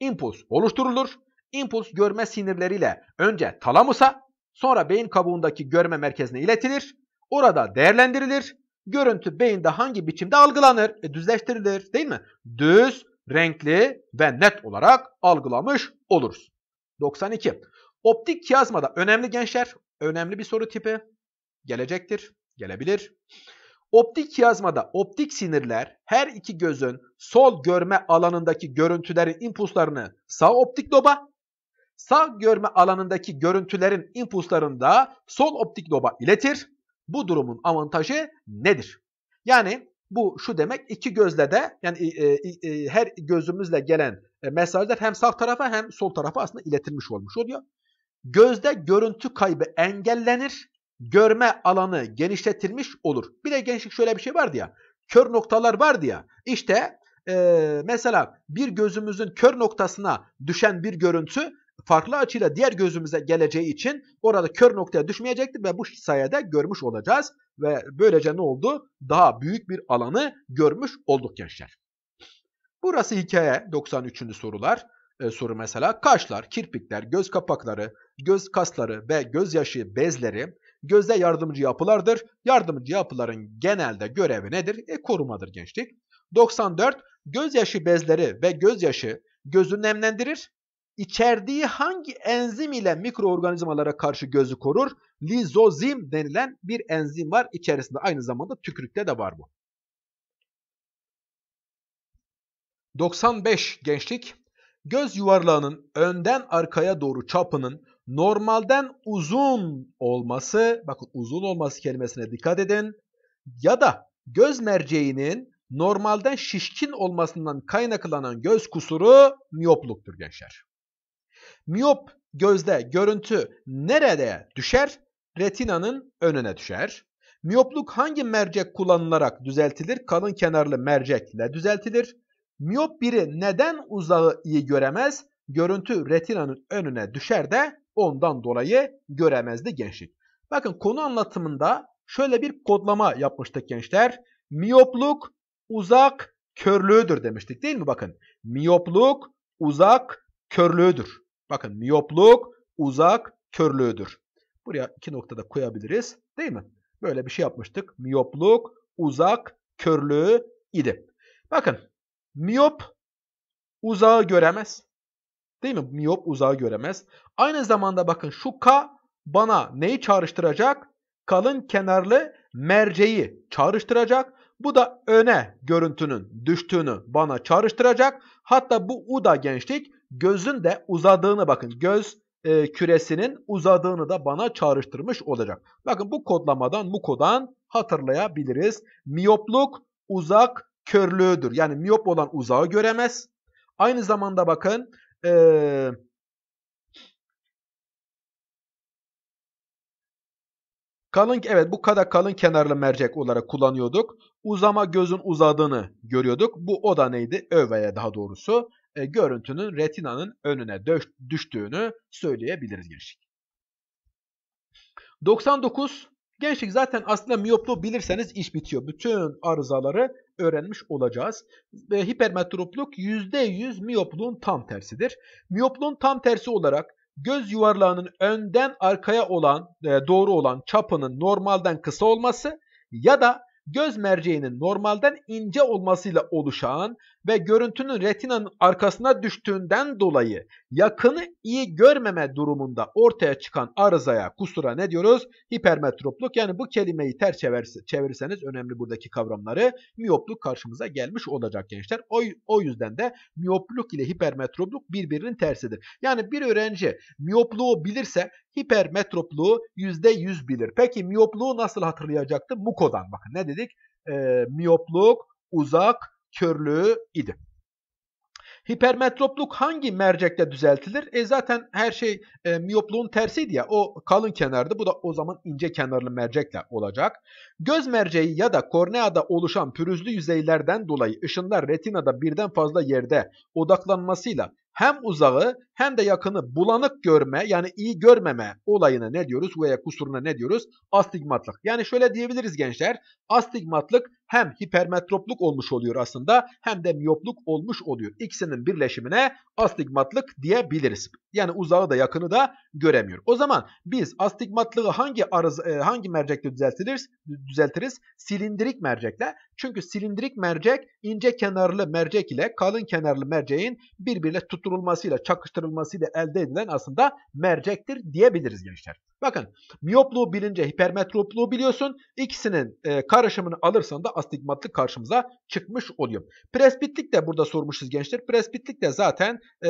impuls oluşturulur. Impuls görme sinirleriyle önce talamusa, sonra beyin kabuğundaki görme merkezine iletilir. Orada değerlendirilir. Görüntü beyinde hangi biçimde algılanır? E, düzleştirilir değil mi? Düz, renkli ve net olarak algılamış oluruz. 92. Optik kiyazmada önemli gençler, önemli bir soru tipi. Gelecektir, gelebilir. Optik kiyazmada optik sinirler her iki gözün sol görme alanındaki görüntülerin impulslarını sağ optik loba, sağ görme alanındaki görüntülerin impulslarını da sol optik loba iletir. Bu durumun avantajı nedir? Yani bu şu demek iki gözle de yani e, e, e, her gözümüzle gelen e, mesajlar hem sağ tarafa hem sol tarafa aslında iletilmiş olmuş oluyor. Gözde görüntü kaybı engellenir, görme alanı genişletilmiş olur. Bir de gençlik şöyle bir şey vardı ya, kör noktalar vardı ya. İşte e, mesela bir gözümüzün kör noktasına düşen bir görüntü farklı açıyla diğer gözümüze geleceği için orada kör noktaya düşmeyecektir ve bu sayede görmüş olacağız. Ve böylece ne oldu? Daha büyük bir alanı görmüş olduk gençler. Burası hikaye 93. sorular. E, soru mesela kaşlar, kirpikler, göz kapakları, göz kasları ve gözyaşı bezleri gözde yardımcı yapılardır. Yardımcı yapıların genelde görevi nedir? E, korumadır gençlik. 94. Gözyaşı bezleri ve gözyaşı gözü nemlendirir. İçerdiği hangi enzim ile mikroorganizmalara karşı gözü korur? Lizozim denilen bir enzim var. İçerisinde aynı zamanda tükürükte de var bu. 95. Gençlik Göz yuvarlağının önden arkaya doğru çapının normalden uzun olması, bakın uzun olması kelimesine dikkat edin. Ya da göz merceğinin normalden şişkin olmasından kaynaklanan göz kusuru miyopluktur gençler. Miyop gözde görüntü nerede düşer? Retinanın önüne düşer. Miyopluk hangi mercek kullanılarak düzeltilir? Kalın kenarlı mercekle düzeltilir. Miyop biri neden uzağı iyi göremez? Görüntü retinanın önüne düşer de Ondan dolayı göremezdi gençlik. Bakın konu anlatımında şöyle bir kodlama yapmıştık gençler. Miyopluk uzak körlüğüdür demiştik değil mi? Bakın miyopluk uzak körlüğüdür. Bakın miyopluk uzak körlüğüdür. Buraya iki noktada koyabiliriz değil mi? Böyle bir şey yapmıştık. Miyopluk uzak körlüğü idi. Bakın miyop uzağı göremez. Değil mi? Miyop uzağı göremez. Aynı zamanda bakın şu K bana neyi çağrıştıracak? Kalın kenarlı merceği çağrıştıracak. Bu da öne görüntünün düştüğünü bana çağrıştıracak. Hatta bu U da gençlik gözün de uzadığını bakın. Göz e, küresinin uzadığını da bana çağrıştırmış olacak. Bakın bu kodlamadan bu kodan hatırlayabiliriz. Miyopluk uzak körlüğüdür. Yani miyop olan uzağı göremez. Aynı zamanda bakın ee, kalın evet bu kadar kalın kenarlı mercek olarak kullanıyorduk. Uzama gözün uzadığını görüyorduk. Bu o da neydi? Öveye daha doğrusu e, görüntünün retinanın önüne düştüğünü söyleyebiliriz gençlik. 99 gençlik zaten aslında miyopluğu bilirseniz iş bitiyor. Bütün arızaları öğrenmiş olacağız. Ve hipermetropluk %100 miyopluğun tam tersidir. Miyopluğun tam tersi olarak göz yuvarlağının önden arkaya olan e, doğru olan çapının normalden kısa olması ya da göz merceğinin normalden ince olmasıyla oluşan ve görüntünün retinanın arkasına düştüğünden dolayı yakını iyi görmeme durumunda ortaya çıkan arızaya kusura ne diyoruz? Hipermetropluk yani bu kelimeyi ters çevirirseniz önemli buradaki kavramları miyopluk karşımıza gelmiş olacak gençler. O, o yüzden de miyopluk ile hipermetropluk birbirinin tersidir. Yani bir öğrenci miyopluğu bilirse hipermetropluğu %100 bilir. Peki miyopluğu nasıl hatırlayacaktı? MUKO'dan bakın ne dedik? E, miyopluk, uzak, körlüğü idi. Hipermetropluk hangi mercekte düzeltilir? E zaten her şey e, miyopluğun tersiydi ya. O kalın kenardı. Bu da o zaman ince kenarlı mercekle olacak. Göz merceği ya da korneada oluşan pürüzlü yüzeylerden dolayı ışınlar retinada birden fazla yerde odaklanmasıyla hem uzağı hem de yakını bulanık görme yani iyi görmeme olayına ne diyoruz veya kusuruna ne diyoruz? Astigmatlık. Yani şöyle diyebiliriz gençler astigmatlık hem hipermetropluk olmuş oluyor aslında hem de miyopluk olmuş oluyor. İkisinin birleşimine astigmatlık diyebiliriz. Yani uzağı da yakını da göremiyor. O zaman biz astigmatlığı hangi arız, e, hangi mercekte düzeltiriz? düzeltiriz? Silindirik mercekle. Çünkü silindirik mercek ince kenarlı mercek ile kalın kenarlı merceğin birbirine tutturulmasıyla, çakıştırılmasıyla elde edilen aslında mercektir diyebiliriz gençler. Bakın miyopluğu bilince hipermetropluğu biliyorsun. İkisinin e, karışımını alırsan da astigmatlı karşımıza çıkmış oluyor. Presbitlik de burada sormuşuz gençler. Presbitlik de zaten e,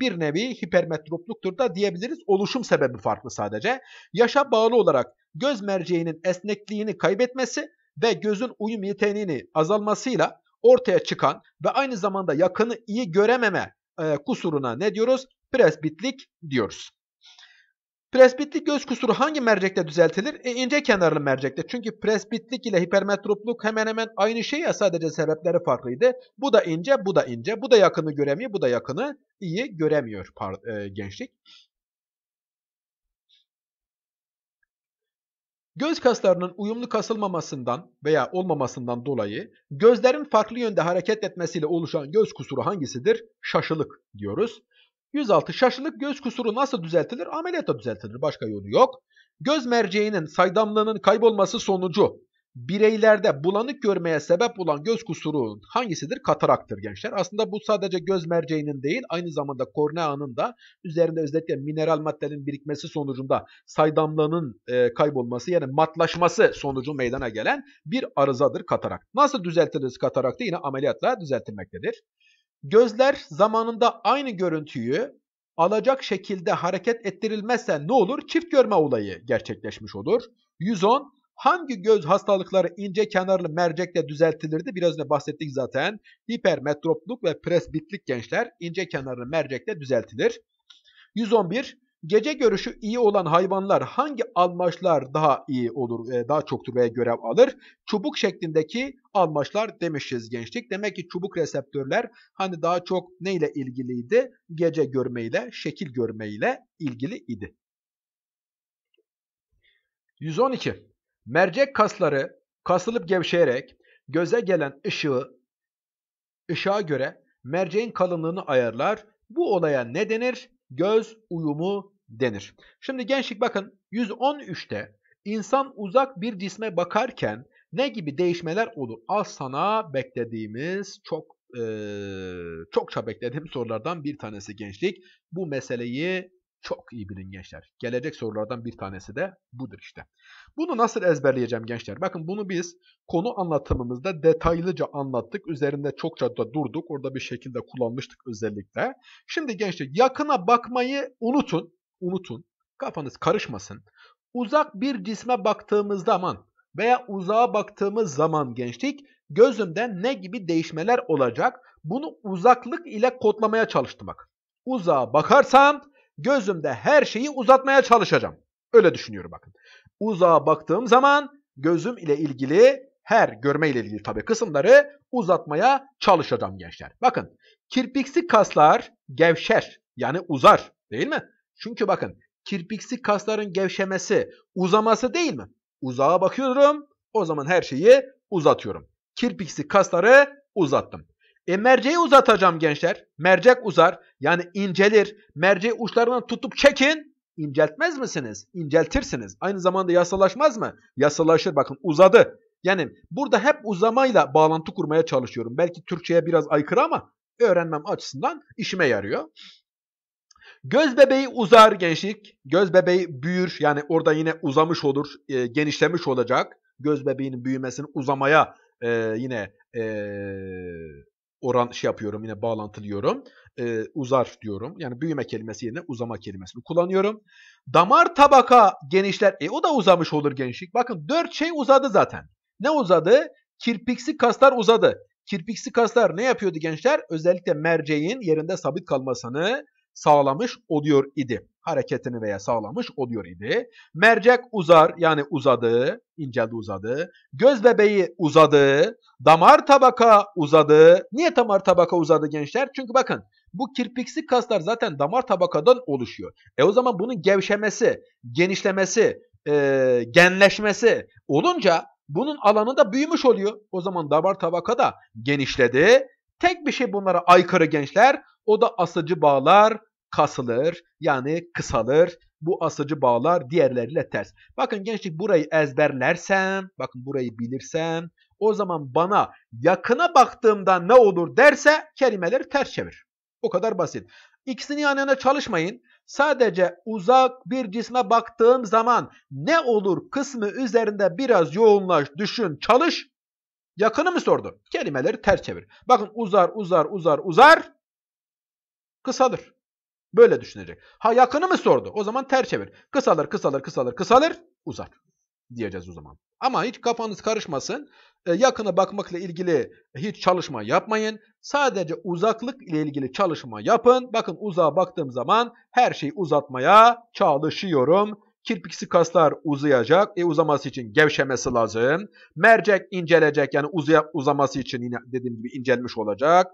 bir nevi hipermetropluktur da diyebiliriz. Oluşum sebebi farklı sadece. Yaşa bağlı olarak göz merceğinin esnekliğini kaybetmesi ve gözün uyum yeteneğini azalmasıyla ortaya çıkan ve aynı zamanda yakını iyi görememe e, kusuruna ne diyoruz? Presbitlik diyoruz. Presbitlik göz kusuru hangi mercekte düzeltilir? E, ince kenarlı mercekte. Çünkü presbitlik ile hipermetropluk hemen hemen aynı şey ya sadece sebepleri farklıydı. Bu da ince, bu da ince. Bu da yakını göremiyor, bu da yakını iyi göremiyor e, gençlik. Göz kaslarının uyumlu kasılmamasından veya olmamasından dolayı gözlerin farklı yönde hareket etmesiyle oluşan göz kusuru hangisidir? Şaşılık diyoruz. 106 şaşılık göz kusuru nasıl düzeltilir? Ameliyatla düzeltilir. Başka yolu yok. Göz merceğinin saydamlığının kaybolması sonucu bireylerde bulanık görmeye sebep olan göz kusuru hangisidir? Kataraktır gençler. Aslında bu sadece göz merceğinin değil aynı zamanda korneanın da üzerinde özellikle mineral maddenin birikmesi sonucunda saydamlığının e, kaybolması yani matlaşması sonucu meydana gelen bir arızadır katarakt. Nasıl düzeltiriz kataraktı? Yine ameliyatla düzeltilmektedir. Gözler zamanında aynı görüntüyü alacak şekilde hareket ettirilmezse ne olur? Çift görme olayı gerçekleşmiş olur. 110 Hangi göz hastalıkları ince kenarlı mercekle düzeltilirdi? Biraz önce bahsettik zaten. Hipermetropluk ve presbitlik gençler ince kenarlı mercekle düzeltilir. 111. Gece görüşü iyi olan hayvanlar hangi almaçlar daha iyi olur, e, daha çoktur veya görev alır? Çubuk şeklindeki almaçlar demişiz gençlik. Demek ki çubuk reseptörler hani daha çok neyle ilgiliydi? Gece görmeyle, şekil görmeyle ilgili idi. 112. Mercek kasları kasılıp gevşeyerek göze gelen ışığı ışığa göre merceğin kalınlığını ayarlar. Bu olaya ne denir? Göz uyumu denir. Şimdi gençlik bakın 113'te insan uzak bir cisme bakarken ne gibi değişmeler olur? Az sana beklediğimiz çok e, çokça beklediğim sorulardan bir tanesi gençlik. Bu meseleyi çok iyi bilin gençler. Gelecek sorulardan bir tanesi de budur işte. Bunu nasıl ezberleyeceğim gençler? Bakın bunu biz konu anlatımımızda detaylıca anlattık. Üzerinde çokça da durduk. Orada bir şekilde kullanmıştık özellikle. Şimdi gençler yakına bakmayı unutun. Unutun. Kafanız karışmasın. Uzak bir cisme baktığımızda aman veya uzağa baktığımız zaman gençlik gözümden ne gibi değişmeler olacak? Bunu uzaklık ile kodlamaya çalıştım bak. Uzağa bakarsam gözümde her şeyi uzatmaya çalışacağım. Öyle düşünüyorum bakın. Uzağa baktığım zaman gözüm ile ilgili her görme ile ilgili tabii kısımları uzatmaya çalışacağım gençler. Bakın kirpiksi kaslar gevşer yani uzar değil mi? Çünkü bakın kirpiksi kasların gevşemesi uzaması değil mi? Uzağa bakıyorum o zaman her şeyi uzatıyorum. Kirpiksi kasları uzattım. E merceği uzatacağım gençler. Mercek uzar. Yani incelir. Merceği uçlarından tutup çekin. İnceltmez misiniz? İnceltirsiniz. Aynı zamanda yasalaşmaz mı? Yasalaşır. Bakın uzadı. Yani burada hep uzamayla bağlantı kurmaya çalışıyorum. Belki Türkçe'ye biraz aykırı ama öğrenmem açısından işime yarıyor. Göz bebeği uzar gençlik. Göz bebeği büyür. Yani orada yine uzamış olur. E, genişlemiş olacak. Göz bebeğinin büyümesini uzamaya e, yine e, oran şey yapıyorum yine bağlantılıyorum. E, uzar diyorum. Yani büyüme kelimesi yerine uzama kelimesini kullanıyorum. Damar tabaka genişler. E o da uzamış olur genişlik. Bakın dört şey uzadı zaten. Ne uzadı? Kirpiksi kaslar uzadı. Kirpiksi kaslar ne yapıyordu gençler? Özellikle merceğin yerinde sabit kalmasını sağlamış oluyor idi hareketini veya sağlamış oluyor idi. Mercek uzar yani uzadı, inceldi uzadı. Göz bebeği uzadı, damar tabaka uzadı. Niye damar tabaka uzadı gençler? Çünkü bakın bu kirpiksi kaslar zaten damar tabakadan oluşuyor. E o zaman bunun gevşemesi, genişlemesi, e, genleşmesi olunca bunun alanı da büyümüş oluyor. O zaman damar tabaka da genişledi. Tek bir şey bunlara aykırı gençler. O da asıcı bağlar kasılır yani kısalır. Bu asıcı bağlar diğerleriyle ters. Bakın gençlik burayı ezberlersen, bakın burayı bilirsen, o zaman bana yakına baktığımda ne olur derse kelimeleri ters çevir. O kadar basit. İkisini yan yana çalışmayın. Sadece uzak bir cisme baktığım zaman ne olur kısmı üzerinde biraz yoğunlaş, düşün, çalış. Yakını mı sordu? Kelimeleri ters çevir. Bakın uzar, uzar, uzar, uzar. Kısalır. Böyle düşünecek. Ha yakını mı sordu? O zaman ter çevir. Kısalır, kısalır, kısalır, kısalır, uzar diyeceğiz o zaman. Ama hiç kafanız karışmasın. E, yakına bakmakla ilgili hiç çalışma yapmayın. Sadece uzaklık ile ilgili çalışma yapın. Bakın uzağa baktığım zaman her şeyi uzatmaya çalışıyorum. Kirpiksi kaslar uzayacak. E uzaması için gevşemesi lazım. Mercek incelecek. Yani uzaya, uzaması için yine dediğim gibi incelmiş olacak.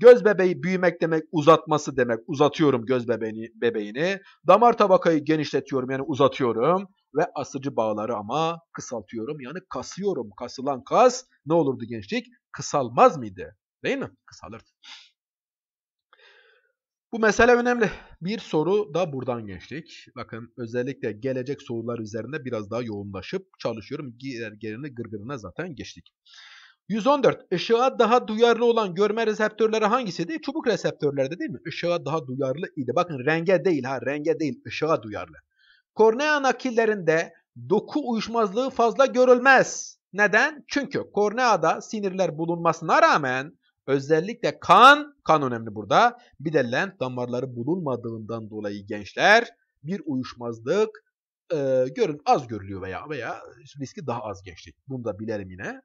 Göz bebeği büyümek demek uzatması demek. Uzatıyorum göz bebeğini, bebeğini. Damar tabakayı genişletiyorum yani uzatıyorum. Ve asıcı bağları ama kısaltıyorum. Yani kasıyorum. Kasılan kas ne olurdu gençlik? Kısalmaz mıydı? Değil mi? Kısalırdı. Bu mesele önemli. Bir soru da buradan geçtik. Bakın özellikle gelecek sorular üzerinde biraz daha yoğunlaşıp çalışıyorum. Diğer gerini gırgırına zaten geçtik. 114. Işığa daha duyarlı olan görme reseptörleri hangisiydi? Çubuk reseptörlerde değil mi? Işığa daha duyarlı idi. Bakın renge değil ha renge değil ışığa duyarlı. Kornea nakillerinde doku uyuşmazlığı fazla görülmez. Neden? Çünkü korneada sinirler bulunmasına rağmen özellikle kan, kan önemli burada. Bir de lenf damarları bulunmadığından dolayı gençler bir uyuşmazlık e, görün az görülüyor veya veya riski daha az gençlik. Bunu da bilelim yine.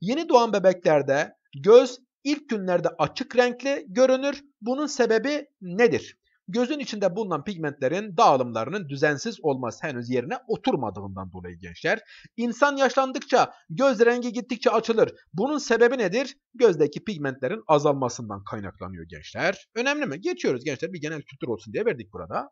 Yeni doğan bebeklerde göz ilk günlerde açık renkli görünür. Bunun sebebi nedir? Gözün içinde bulunan pigmentlerin dağılımlarının düzensiz olması henüz yerine oturmadığından dolayı gençler. İnsan yaşlandıkça göz rengi gittikçe açılır. Bunun sebebi nedir? Gözdeki pigmentlerin azalmasından kaynaklanıyor gençler. Önemli mi? Geçiyoruz gençler bir genel kültür olsun diye verdik burada.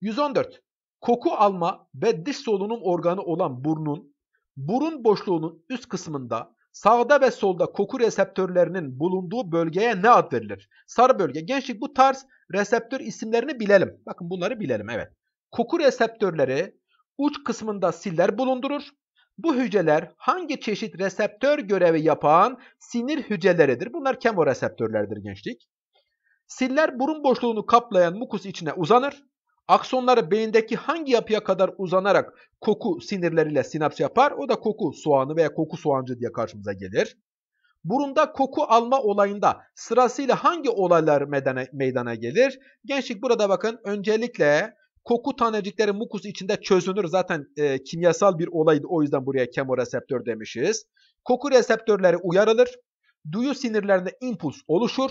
114. Koku alma ve diş solunum organı olan burnun, burun boşluğunun üst kısmında Sağda ve solda koku reseptörlerinin bulunduğu bölgeye ne ad verilir? Sarı bölge. Gençlik bu tarz reseptör isimlerini bilelim. Bakın bunları bilelim evet. Koku reseptörleri uç kısmında siller bulundurur. Bu hücreler hangi çeşit reseptör görevi yapan sinir hücreleridir? Bunlar kemoreseptörlerdir gençlik. Siller burun boşluğunu kaplayan mukus içine uzanır. Aksonları beyindeki hangi yapıya kadar uzanarak koku sinirleriyle sinaps yapar? O da koku soğanı veya koku soğancı diye karşımıza gelir. Burunda koku alma olayında sırasıyla hangi olaylar meydana, meydana gelir? Gençlik burada bakın öncelikle koku tanecikleri mukus içinde çözünür. Zaten e, kimyasal bir olaydı o yüzden buraya kemoreseptör demişiz. Koku reseptörleri uyarılır. Duyu sinirlerinde impuls oluşur.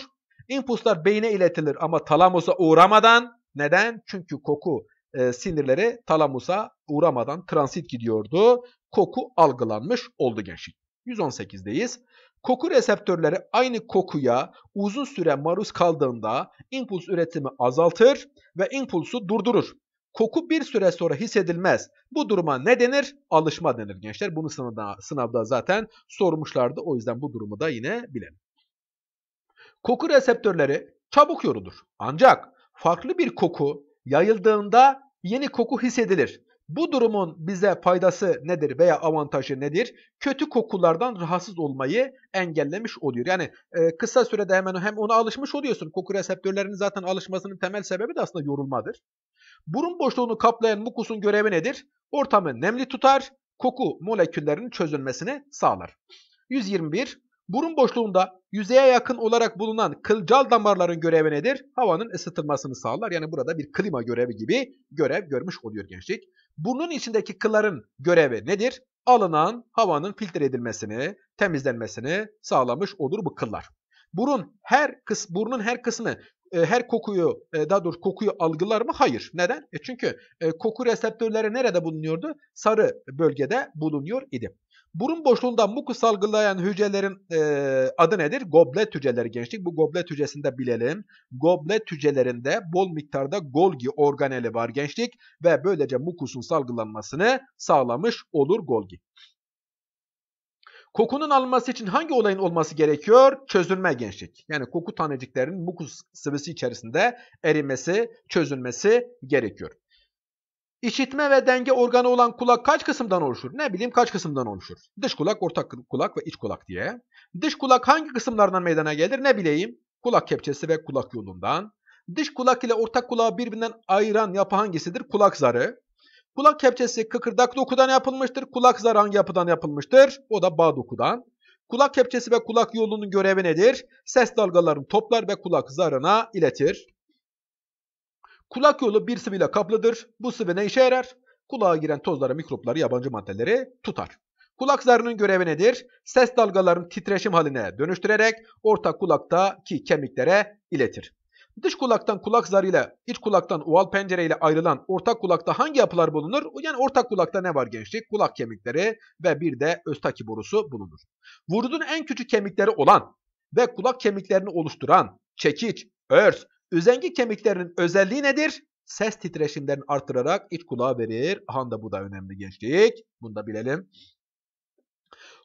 İmpulslar beyne iletilir ama talamusa uğramadan neden? Çünkü koku e, sinirlere talamusa uğramadan transit gidiyordu. Koku algılanmış oldu gençlik. 118'deyiz. Koku reseptörleri aynı kokuya uzun süre maruz kaldığında impuls üretimi azaltır ve impulsu durdurur. Koku bir süre sonra hissedilmez. Bu duruma ne denir? Alışma denir gençler. Bunu sınavda, sınavda zaten sormuşlardı. O yüzden bu durumu da yine bilelim. Koku reseptörleri çabuk yorulur. Ancak farklı bir koku yayıldığında yeni koku hissedilir. Bu durumun bize faydası nedir veya avantajı nedir? Kötü kokulardan rahatsız olmayı engellemiş oluyor. Yani e, kısa sürede hemen hem ona alışmış oluyorsun. Koku reseptörlerinin zaten alışmasının temel sebebi de aslında yorulmadır. Burun boşluğunu kaplayan mukusun görevi nedir? Ortamı nemli tutar, koku moleküllerinin çözülmesini sağlar. 121. Burun boşluğunda yüzeye yakın olarak bulunan kılcal damarların görevi nedir? Havanın ısıtılmasını sağlar. Yani burada bir klima görevi gibi görev görmüş oluyor gençlik. Burnun içindeki kılların görevi nedir? Alınan havanın filtre edilmesini, temizlenmesini sağlamış olur bu kıllar. Burun her kıs burnun her kısmı e, her kokuyu e, daha doğrusu kokuyu algılar mı? Hayır. Neden? E çünkü e, koku reseptörleri nerede bulunuyordu? Sarı bölgede bulunuyor idi. Burun boşluğundan mukus salgılayan hücrelerin e, adı nedir? Goblet hücreleri gençlik. Bu goblet hücresinde bilelim. Goblet hücrelerinde bol miktarda Golgi organeli var gençlik ve böylece mukusun salgılanmasını sağlamış olur Golgi. Kokunun alınması için hangi olayın olması gerekiyor? Çözülme gençlik. Yani koku taneciklerinin mukus sıvısı içerisinde erimesi, çözülmesi gerekiyor. İşitme ve denge organı olan kulak kaç kısımdan oluşur? Ne bileyim kaç kısımdan oluşur? Dış kulak, ortak kulak ve iç kulak diye. Dış kulak hangi kısımlardan meydana gelir? Ne bileyim? Kulak kepçesi ve kulak yolundan. Dış kulak ile ortak kulağı birbirinden ayıran yapı hangisidir? Kulak zarı. Kulak kepçesi kıkırdak dokudan yapılmıştır. Kulak zarı hangi yapıdan yapılmıştır? O da bağ dokudan. Kulak kepçesi ve kulak yolunun görevi nedir? Ses dalgalarını toplar ve kulak zarına iletir. Kulak yolu bir sıvıyla kaplıdır. Bu sıvı ne işe yarar? Kulağa giren tozları, mikropları, yabancı maddeleri tutar. Kulak zarının görevi nedir? Ses dalgalarını titreşim haline dönüştürerek ortak kulaktaki kemiklere iletir. Dış kulaktan kulak zarı ile iç kulaktan uval pencere ile ayrılan ortak kulakta hangi yapılar bulunur? Yani ortak kulakta ne var gençlik? Kulak kemikleri ve bir de östaki borusu bulunur. Vurudun en küçük kemikleri olan ve kulak kemiklerini oluşturan çekiç, örs, Üzengi kemiklerinin özelliği nedir? Ses titreşimlerini artırarak iç kulağa verir. Aha da bu da önemli gençlik. Bunu da bilelim.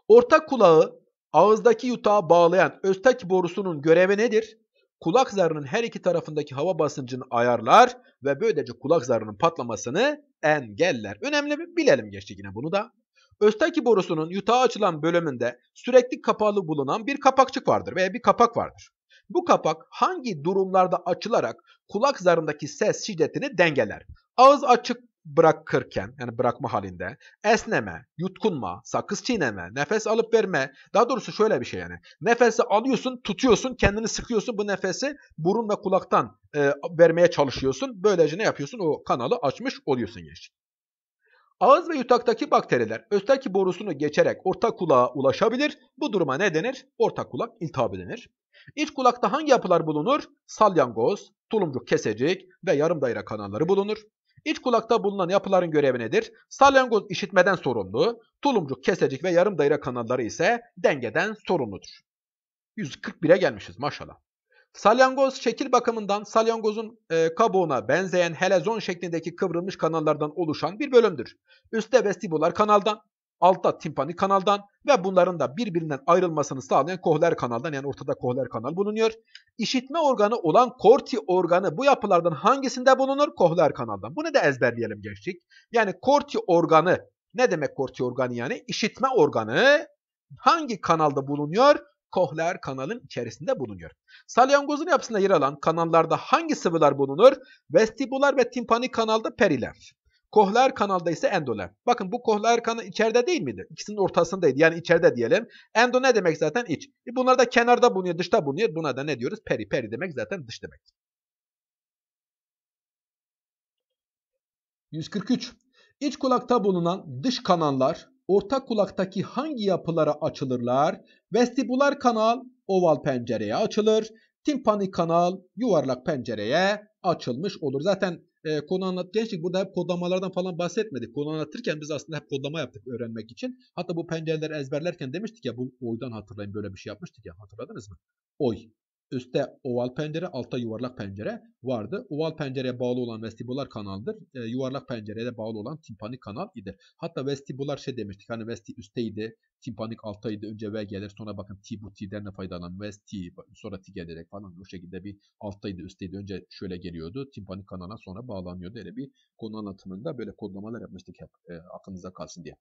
Orta kulağı ağızdaki yutağa bağlayan östek borusunun görevi nedir? Kulak zarının her iki tarafındaki hava basıncını ayarlar ve böylece kulak zarının patlamasını engeller. Önemli mi? Bilelim geçti yine bunu da. Östaki borusunun yutağa açılan bölümünde sürekli kapalı bulunan bir kapakçık vardır veya bir kapak vardır. Bu kapak hangi durumlarda açılarak kulak zarındaki ses şiddetini dengeler? Ağız açık bırakırken yani bırakma halinde esneme, yutkunma, sakız çiğneme, nefes alıp verme. Daha doğrusu şöyle bir şey yani. Nefesi alıyorsun, tutuyorsun, kendini sıkıyorsun. Bu nefesi burun ve kulaktan e, vermeye çalışıyorsun. Böylece ne yapıyorsun? O kanalı açmış oluyorsun gençlik. Ağız ve yutaktaki bakteriler östaki borusunu geçerek orta kulağa ulaşabilir. Bu duruma ne denir? Orta kulak iltihabı denir. İç kulakta hangi yapılar bulunur? Salyangoz, tulumcuk kesecik ve yarım daire kanalları bulunur. İç kulakta bulunan yapıların görevi nedir? Salyangoz işitmeden sorumlu, tulumcuk kesecik ve yarım daire kanalları ise dengeden sorumludur. 141'e gelmişiz maşallah. Salyangoz şekil bakımından salyangozun e, kabuğuna benzeyen helezon şeklindeki kıvrılmış kanallardan oluşan bir bölümdür. Üste vestibular kanaldan, altta timpanik kanaldan ve bunların da birbirinden ayrılmasını sağlayan kohler kanaldan yani ortada kohler kanal bulunuyor. İşitme organı olan korti organı bu yapılardan hangisinde bulunur? Kohler kanaldan. Bunu da ezberleyelim gençlik. Yani korti organı ne demek korti organı yani? İşitme organı hangi kanalda bulunuyor? kohler kanalın içerisinde bulunuyor. Salyangozun yapısında yer alan kanallarda hangi sıvılar bulunur? Vestibular ve timpanik kanalda periler. Kohler kanalda ise endoler. Bakın bu kohler kanalı içeride değil miydi? İkisinin ortasındaydı. Yani içeride diyelim. Endo ne demek zaten? iç. E bunlar da kenarda bulunuyor, dışta bulunuyor. Buna da ne diyoruz? Peri. Peri demek zaten dış demek. 143. İç kulakta bulunan dış kanallar orta kulaktaki hangi yapılara açılırlar? Vestibular kanal oval pencereye açılır. Timpani kanal yuvarlak pencereye açılmış olur. Zaten e, konu anlatırken gençlik burada hep kodlamalardan falan bahsetmedik. Konu anlatırken biz aslında hep kodlama yaptık öğrenmek için. Hatta bu pencereleri ezberlerken demiştik ya bu oydan hatırlayın böyle bir şey yapmıştık ya hatırladınız mı? Oy Üste oval pencere, altta yuvarlak pencere vardı. Oval pencereye bağlı olan vestibular kanaldır. E, yuvarlak pencereye de bağlı olan timpanik kanal idi. Hatta vestibular şey demiştik hani vesti üstteydi, timpanik alttaydı. Önce V gelir sonra bakın T bu T'den ne faydalan? Vesti sonra T gelerek falan o şekilde bir alttaydı, üstteydi. Önce şöyle geliyordu. Timpanik kanala sonra bağlanıyordu. Öyle bir konu anlatımında böyle kodlamalar yapmıştık hep e, aklınıza kalsın diye.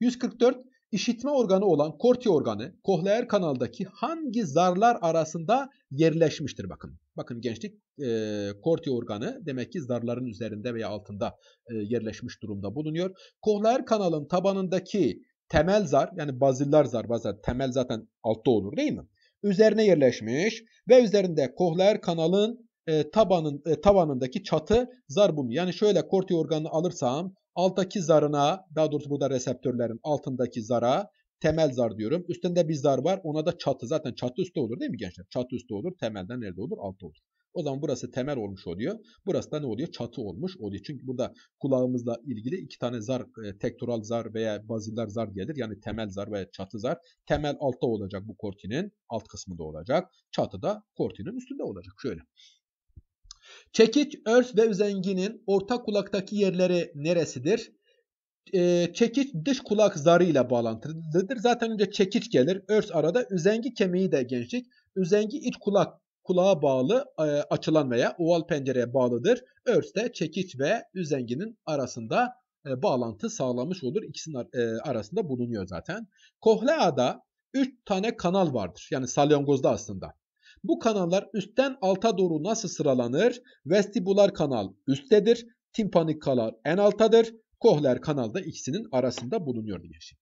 144 İşitme organı olan korti organı kohleer kanaldaki hangi zarlar arasında yerleşmiştir bakın. Bakın gençlik e, korti organı demek ki zarların üzerinde veya altında e, yerleşmiş durumda bulunuyor. Kohleer kanalın tabanındaki temel zar yani baziller zar bazen temel zaten altta olur değil mi? Üzerine yerleşmiş ve üzerinde kohleer kanalın e, tabanın e, tavanındaki çatı zar bunu Yani şöyle korti organını alırsam alttaki zarına, daha doğrusu burada reseptörlerin altındaki zara temel zar diyorum. Üstünde bir zar var. Ona da çatı. Zaten çatı üstte olur değil mi gençler? Çatı üstte olur. Temelden nerede olur? Altta olur. O zaman burası temel olmuş oluyor. Burası da ne oluyor? Çatı olmuş oluyor. Çünkü burada kulağımızla ilgili iki tane zar, e, tektoral zar veya baziller zar gelir. Yani temel zar veya çatı zar. Temel altta olacak bu kortinin. Alt kısmında olacak. Çatı da kortinin üstünde olacak. Şöyle. Çekiç, örs ve üzenginin orta kulaktaki yerleri neresidir? e, çekiç dış kulak zarı ile bağlantılıdır. Zaten önce çekiç gelir. Örs arada. Üzengi kemiği de gençlik. Üzengi iç kulak kulağa bağlı e, açılan veya oval pencereye bağlıdır. Örs de çekiç ve üzenginin arasında e, bağlantı sağlamış olur. İkisinin e, arasında bulunuyor zaten. Kohlea'da 3 tane kanal vardır. Yani salyangozda aslında. Bu kanallar üstten alta doğru nasıl sıralanır? Vestibular kanal üsttedir. Timpanik kanal en altadır, Kohler kanal da ikisinin arasında bulunuyor gençlik.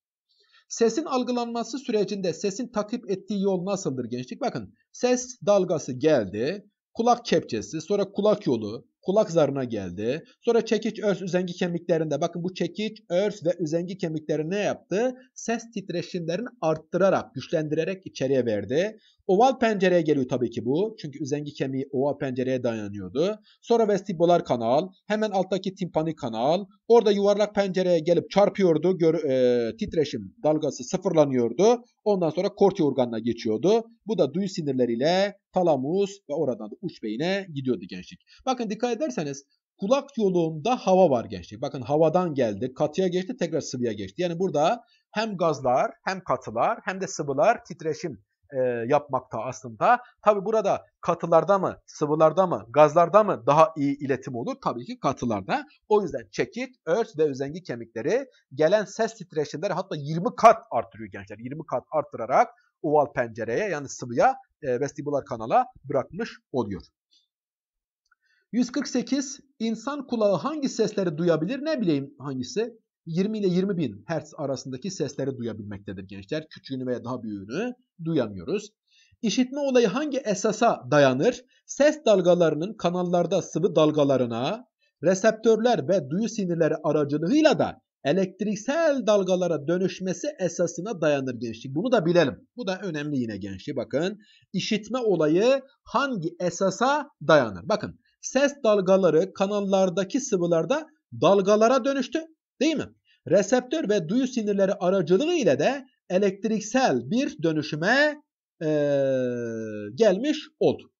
Sesin algılanması sürecinde sesin takip ettiği yol nasıldır gençlik? Bakın ses dalgası geldi. Kulak kepçesi, sonra kulak yolu, kulak zarına geldi. Sonra çekiç, örs, üzengi kemiklerinde bakın bu çekiç, örs ve üzengi kemikleri ne yaptı? Ses titreşimlerini arttırarak, güçlendirerek içeriye verdi. Oval pencereye geliyor tabii ki bu. Çünkü üzengi kemiği oval pencereye dayanıyordu. Sonra vestibular kanal. Hemen alttaki timpani kanal. Orada yuvarlak pencereye gelip çarpıyordu. Gör, e, titreşim dalgası sıfırlanıyordu. Ondan sonra korti organına geçiyordu. Bu da duyu sinirleriyle talamus ve oradan da uç beyine gidiyordu gençlik. Bakın dikkat ederseniz kulak yolunda hava var gençlik. Bakın havadan geldi, katıya geçti, tekrar sıvıya geçti. Yani burada hem gazlar, hem katılar, hem de sıvılar titreşim e, yapmakta aslında. Tabi burada katılarda mı, sıvılarda mı, gazlarda mı daha iyi iletim olur? Tabii ki katılarda. O yüzden çekik, örs ve özengi kemikleri gelen ses titreşimleri hatta 20 kat artırıyor gençler. 20 kat artırarak oval pencereye yani sıvıya e, vestibular kanala bırakmış oluyor. 148 İnsan kulağı hangi sesleri duyabilir? Ne bileyim hangisi? 20 ile 20 bin hertz arasındaki sesleri duyabilmektedir gençler. Küçüğünü veya daha büyüğünü duyamıyoruz. İşitme olayı hangi esasa dayanır? Ses dalgalarının kanallarda sıvı dalgalarına, reseptörler ve duyu sinirleri aracılığıyla da elektriksel dalgalara dönüşmesi esasına dayanır gençlik. Bunu da bilelim. Bu da önemli yine gençlik. Bakın işitme olayı hangi esasa dayanır? Bakın ses dalgaları kanallardaki sıvılarda dalgalara dönüştü. Değil mi? Reseptör ve duyu sinirleri aracılığı ile de elektriksel bir dönüşüme e, gelmiş oldu.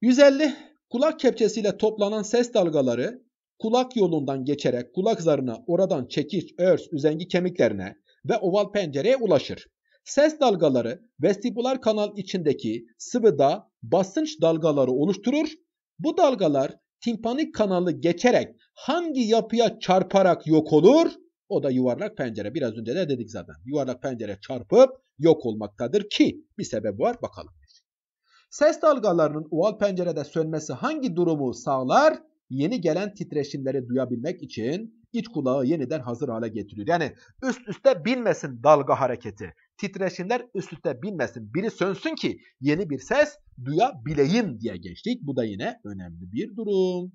150 kulak kepçesiyle toplanan ses dalgaları kulak yolundan geçerek kulak zarına oradan çekiç, örs, üzengi kemiklerine ve oval pencereye ulaşır. Ses dalgaları vestibular kanal içindeki sıvıda basınç dalgaları oluşturur. Bu dalgalar timpanik kanalı geçerek hangi yapıya çarparak yok olur? O da yuvarlak pencere. Biraz önce de dedik zaten. Yuvarlak pencere çarpıp yok olmaktadır ki bir sebep var bakalım. Ses dalgalarının oval pencerede sönmesi hangi durumu sağlar? Yeni gelen titreşimleri duyabilmek için iç kulağı yeniden hazır hale getiriyor. Yani üst üste binmesin dalga hareketi. Titreşimler üst üste binmesin. Biri sönsün ki yeni bir ses duyabileyim diye geçtik. Bu da yine önemli bir durum.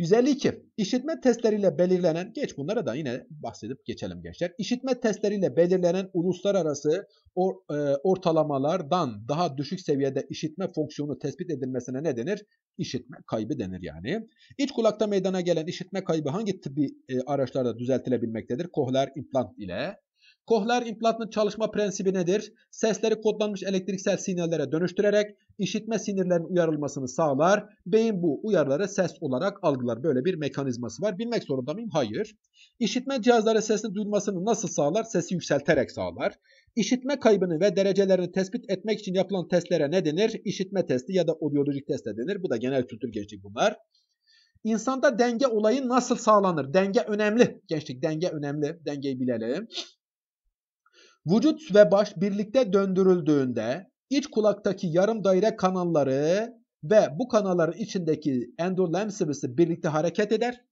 152. İşitme testleriyle belirlenen, geç bunlara da yine bahsedip geçelim gençler. İşitme testleriyle belirlenen uluslararası or, e, ortalamalardan daha düşük seviyede işitme fonksiyonu tespit edilmesine ne denir? İşitme kaybı denir yani. İç kulakta meydana gelen işitme kaybı hangi tıbbi e, araçlarda düzeltilebilmektedir? Kohler implant ile. Kohler implantının çalışma prensibi nedir? Sesleri kodlanmış elektriksel sinyallere dönüştürerek işitme sinirlerinin uyarılmasını sağlar. Beyin bu uyarıları ses olarak algılar. Böyle bir mekanizması var. Bilmek zorunda mıyım? Hayır. İşitme cihazları sesin duyulmasını nasıl sağlar? Sesi yükselterek sağlar. İşitme kaybını ve derecelerini tespit etmek için yapılan testlere ne denir? İşitme testi ya da odyolojik test de denir. Bu da genel kültür gençlik bunlar. İnsanda denge olayı nasıl sağlanır? Denge önemli. Gençlik denge önemli. Dengeyi bilelim. Vücut ve baş birlikte döndürüldüğünde iç kulaktaki yarım daire kanalları ve bu kanalların içindeki endolenf sıvısı birlikte hareket eder.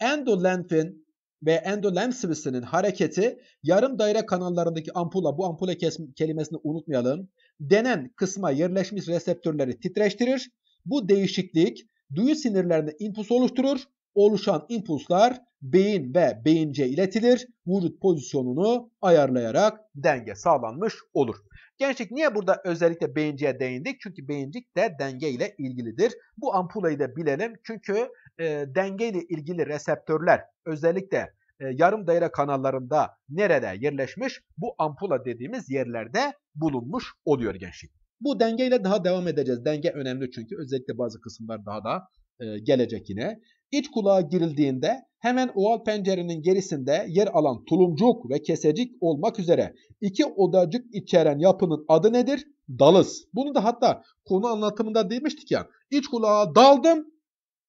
Endolenfin ve endolenf sıvısının hareketi yarım daire kanallarındaki ampula, bu ampula kelimesini unutmayalım, denen kısma yerleşmiş reseptörleri titreştirir. Bu değişiklik duyu sinirlerinde impuls oluşturur. Oluşan impulslar beyin ve beyince iletilir. Vücut pozisyonunu ayarlayarak denge sağlanmış olur. Gençlik niye burada özellikle beyinciye değindik? Çünkü beyincik de denge ile ilgilidir. Bu ampulayı da bilelim. Çünkü e, denge ile ilgili reseptörler özellikle e, yarım daire kanallarında nerede yerleşmiş? Bu ampula dediğimiz yerlerde bulunmuş oluyor gençlik. Bu dengeyle daha devam edeceğiz. Denge önemli çünkü özellikle bazı kısımlar daha da e, gelecek yine. İç kulağa girildiğinde hemen oval pencerenin gerisinde yer alan tulumcuk ve kesecik olmak üzere iki odacık içeren yapının adı nedir? Dalız. Bunu da hatta konu anlatımında demiştik ya. İç kulağa daldım.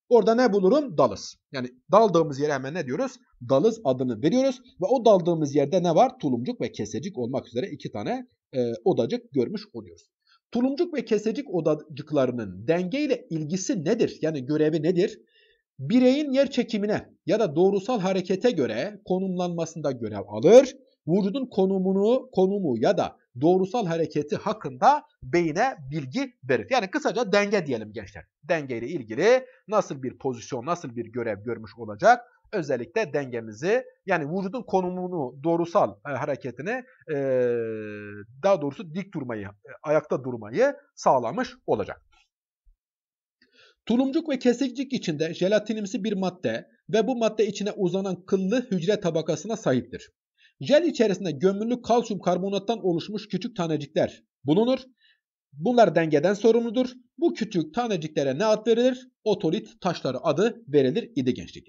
Orada ne bulurum? Dalız. Yani daldığımız yere hemen ne diyoruz? Dalız adını veriyoruz. Ve o daldığımız yerde ne var? Tulumcuk ve kesecik olmak üzere iki tane e, odacık görmüş oluyoruz. Tulumcuk ve kesecik odacıklarının dengeyle ilgisi nedir? Yani görevi nedir? bireyin yer çekimine ya da doğrusal harekete göre konumlanmasında görev alır. Vücudun konumunu, konumu ya da doğrusal hareketi hakkında beyine bilgi verir. Yani kısaca denge diyelim gençler. Denge ile ilgili nasıl bir pozisyon, nasıl bir görev görmüş olacak? Özellikle dengemizi yani vücudun konumunu, doğrusal e, hareketini e, daha doğrusu dik durmayı, e, ayakta durmayı sağlamış olacak. Tulumcuk ve kesikcik içinde jelatinimsi bir madde ve bu madde içine uzanan kıllı hücre tabakasına sahiptir. Jel içerisinde gömülü kalsiyum karbonattan oluşmuş küçük tanecikler bulunur. Bunlar dengeden sorumludur. Bu küçük taneciklere ne ad verilir? Otolit taşları adı verilir idi gençlik.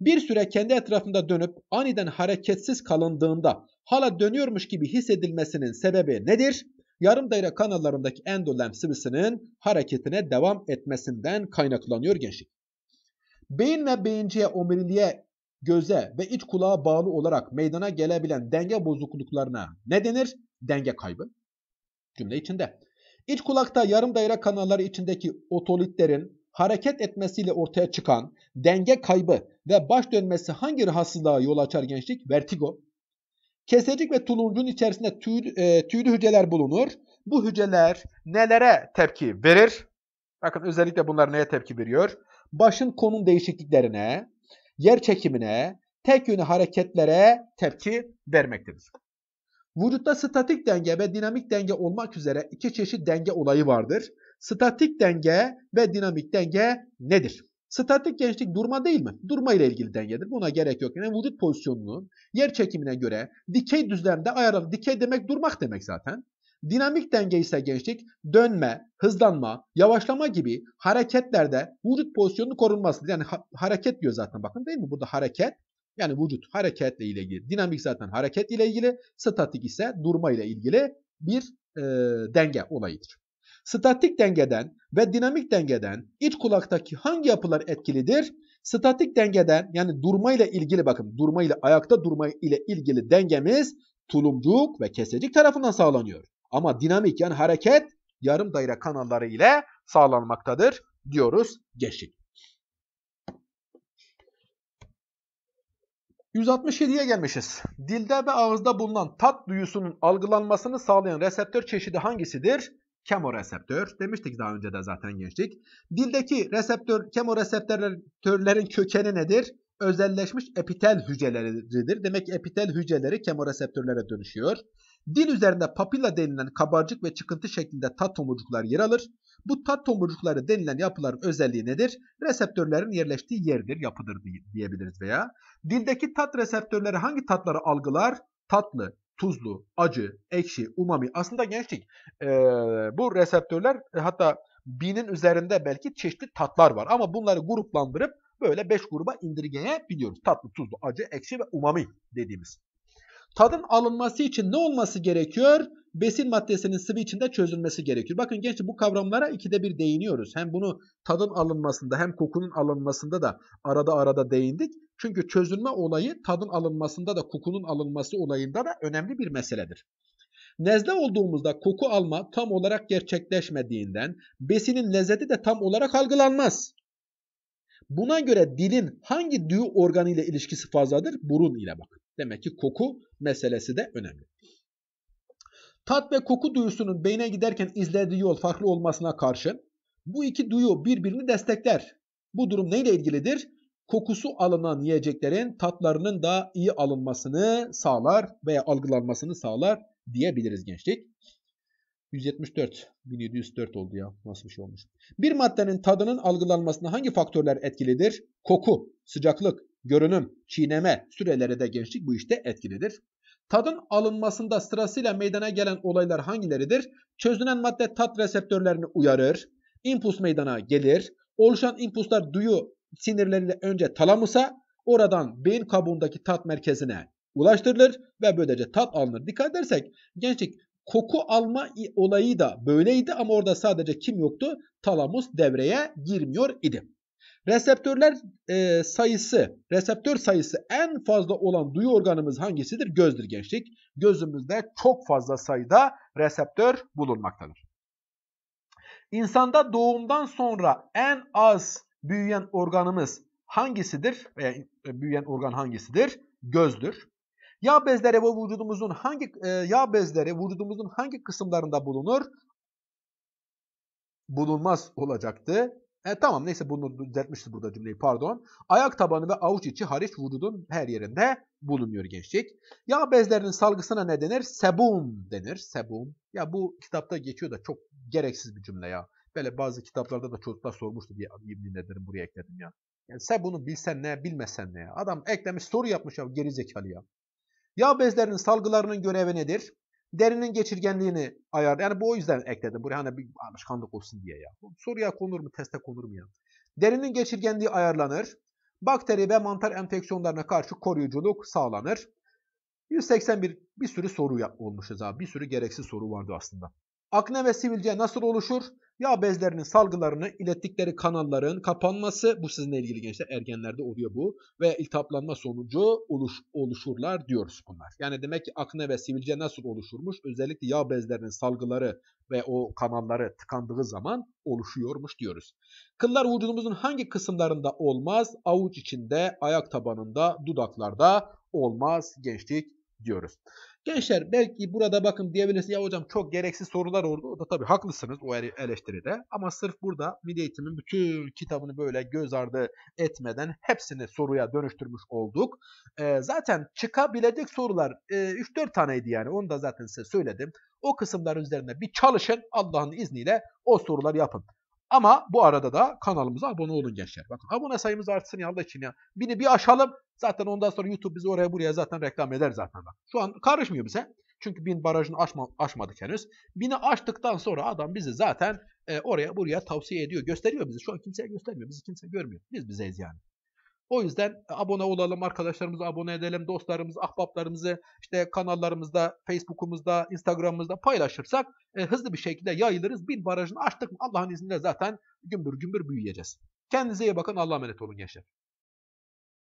Bir süre kendi etrafında dönüp aniden hareketsiz kalındığında hala dönüyormuş gibi hissedilmesinin sebebi nedir? yarım daire kanallarındaki endolem sıvısının hareketine devam etmesinden kaynaklanıyor gençlik. Beyin ve beyinciye, omuriliğe, göze ve iç kulağa bağlı olarak meydana gelebilen denge bozukluklarına ne denir? Denge kaybı. Cümle içinde. İç kulakta yarım daire kanalları içindeki otolitlerin hareket etmesiyle ortaya çıkan denge kaybı ve baş dönmesi hangi rahatsızlığa yol açar gençlik? Vertigo, Kesecik ve tuluncun içerisinde tüy, e, tüylü hücreler bulunur. Bu hücreler nelere tepki verir? Bakın özellikle bunlar neye tepki veriyor? Başın konum değişikliklerine, yer çekimine, tek yönlü hareketlere tepki vermektedir. Vücutta statik denge ve dinamik denge olmak üzere iki çeşit denge olayı vardır. Statik denge ve dinamik denge nedir? Statik gençlik durma değil mi? Durma ile ilgili dengedir. Buna gerek yok. Yani vücut pozisyonunun yer çekimine göre dikey düzlemde ayarlı. Dikey demek durmak demek zaten. Dinamik denge ise gençlik dönme, hızlanma, yavaşlama gibi hareketlerde vücut pozisyonunu korunması. Yani ha- hareket diyor zaten bakın değil mi? Burada hareket yani vücut hareketle ile ilgili. Dinamik zaten hareket ile ilgili. Statik ise durma ile ilgili bir e, denge olayıdır. Statik dengeden ve dinamik dengeden iç kulaktaki hangi yapılar etkilidir? Statik dengeden yani durmayla ilgili bakın durmayla ayakta durma ile ilgili dengemiz tulumcuk ve kesecik tarafından sağlanıyor. Ama dinamik yani hareket yarım daire kanalları ile sağlanmaktadır diyoruz geçtik. 167'ye gelmişiz. Dilde ve ağızda bulunan tat duyusunun algılanmasını sağlayan reseptör çeşidi hangisidir? kemoreseptör. Demiştik daha önce de zaten gençlik. Dildeki reseptör, kemoreseptörlerin kökeni nedir? Özelleşmiş epitel hücreleridir. Demek ki epitel hücreleri kemoreseptörlere dönüşüyor. Dil üzerinde papilla denilen kabarcık ve çıkıntı şeklinde tat tomurcuklar yer alır. Bu tat tomurcukları denilen yapıların özelliği nedir? Reseptörlerin yerleştiği yerdir, yapıdır diyebiliriz veya. Dildeki tat reseptörleri hangi tatları algılar? Tatlı, tuzlu, acı, ekşi, umami. Aslında gençlik e, bu reseptörler e, hatta binin üzerinde belki çeşitli tatlar var. Ama bunları gruplandırıp böyle 5 gruba indirgeyebiliyoruz. Tatlı, tuzlu, acı, ekşi ve umami dediğimiz. Tadın alınması için ne olması gerekiyor? Besin maddesinin sıvı içinde çözülmesi gerekiyor. Bakın gençlik bu kavramlara ikide bir değiniyoruz. Hem bunu tadın alınmasında hem kokunun alınmasında da arada arada değindik. Çünkü çözülme olayı tadın alınmasında da kokunun alınması olayında da önemli bir meseledir. Nezle olduğumuzda koku alma tam olarak gerçekleşmediğinden besinin lezzeti de tam olarak algılanmaz. Buna göre dilin hangi düğü organı ile ilişkisi fazladır? Burun ile bakın. Demek ki koku meselesi de önemli. Tat ve koku duyusunun beyne giderken izlediği yol farklı olmasına karşın bu iki duyu birbirini destekler. Bu durum neyle ilgilidir? kokusu alınan yiyeceklerin tatlarının da iyi alınmasını sağlar veya algılanmasını sağlar diyebiliriz gençlik. 174, 1704 oldu ya. Nasıl bir şey olmuş? Bir maddenin tadının algılanmasına hangi faktörler etkilidir? Koku, sıcaklık, görünüm, çiğneme süreleri de gençlik bu işte etkilidir. Tadın alınmasında sırasıyla meydana gelen olaylar hangileridir? Çözünen madde tat reseptörlerini uyarır, impuls meydana gelir, oluşan impulslar duyu sinirleriyle önce talamusa oradan beyin kabuğundaki tat merkezine ulaştırılır ve böylece tat alınır. Dikkat edersek gençlik koku alma olayı da böyleydi ama orada sadece kim yoktu? Talamus devreye girmiyor idi. Reseptörler e, sayısı, reseptör sayısı en fazla olan duyu organımız hangisidir? Gözdür gençlik. Gözümüzde çok fazla sayıda reseptör bulunmaktadır. İnsanda doğumdan sonra en az büyüyen organımız hangisidir? Veya e, büyüyen organ hangisidir? Gözdür. Yağ bezleri ve vücudumuzun hangi e, yağ bezleri vücudumuzun hangi kısımlarında bulunur? Bulunmaz olacaktı. E, tamam neyse bunu düzeltmişti burada cümleyi pardon. Ayak tabanı ve avuç içi hariç vücudun her yerinde bulunuyor gençlik. Yağ bezlerinin salgısına ne denir? Sebum denir. Sebum. Ya bu kitapta geçiyor da çok gereksiz bir cümle ya. Böyle bazı kitaplarda da çocuklar sormuştu diye yemin ederim buraya ekledim ya. Yani sen bunu bilsen ne, bilmesen ne. Adam eklemiş soru yapmış ya geri zekalı ya. Yağ bezlerinin salgılarının görevi nedir? Derinin geçirgenliğini ayar. Yani bu o yüzden ekledim. Buraya hani bir alışkanlık olsun diye ya. Soruya konur mu, teste konur mu ya? Derinin geçirgenliği ayarlanır. Bakteri ve mantar enfeksiyonlarına karşı koruyuculuk sağlanır. 181 bir sürü soru olmuşuz abi. Bir sürü gereksiz soru vardı aslında. Akne ve sivilce nasıl oluşur? Yağ bezlerinin salgılarını ilettikleri kanalların kapanması, bu sizinle ilgili gençler ergenlerde oluyor bu ve iltihaplanma sonucu oluş, oluşurlar diyoruz bunlar. Yani demek ki akne ve sivilce nasıl oluşurmuş? Özellikle yağ bezlerinin salgıları ve o kanalları tıkandığı zaman oluşuyormuş diyoruz. Kıllar vücudumuzun hangi kısımlarında olmaz? Avuç içinde, ayak tabanında, dudaklarda olmaz gençlik diyoruz. Gençler belki burada bakın diyebilirsiniz ya hocam çok gereksiz sorular oldu. O da tabii haklısınız o eleştiride. Ama sırf burada Milli Eğitim'in bütün kitabını böyle göz ardı etmeden hepsini soruya dönüştürmüş olduk. Ee, zaten çıkabilecek sorular e, 3-4 taneydi yani onu da zaten size söyledim. O kısımlar üzerinde bir çalışın Allah'ın izniyle o sorular yapın. Ama bu arada da kanalımıza abone olun gençler. Bakın abone sayımız artsın ya Allah için ya. Bini bir aşalım. Zaten ondan sonra YouTube bizi oraya buraya zaten reklam eder zaten. Bak. Şu an karışmıyor bize. Çünkü bin barajını aşma, aşmadık henüz. Bini açtıktan sonra adam bizi zaten e, oraya buraya tavsiye ediyor. Gösteriyor bizi. Şu an kimseye göstermiyor. Bizi kimse görmüyor. Biz bizeyiz yani. O yüzden e, abone olalım, arkadaşlarımızı abone edelim, dostlarımızı, ahbaplarımızı işte kanallarımızda, Facebook'umuzda, Instagram'ımızda paylaşırsak e, hızlı bir şekilde yayılırız. Bin barajını açtık mı Allah'ın izniyle zaten gümbür gümbür büyüyeceğiz. Kendinize iyi bakın. Allah'a emanet olun gençler.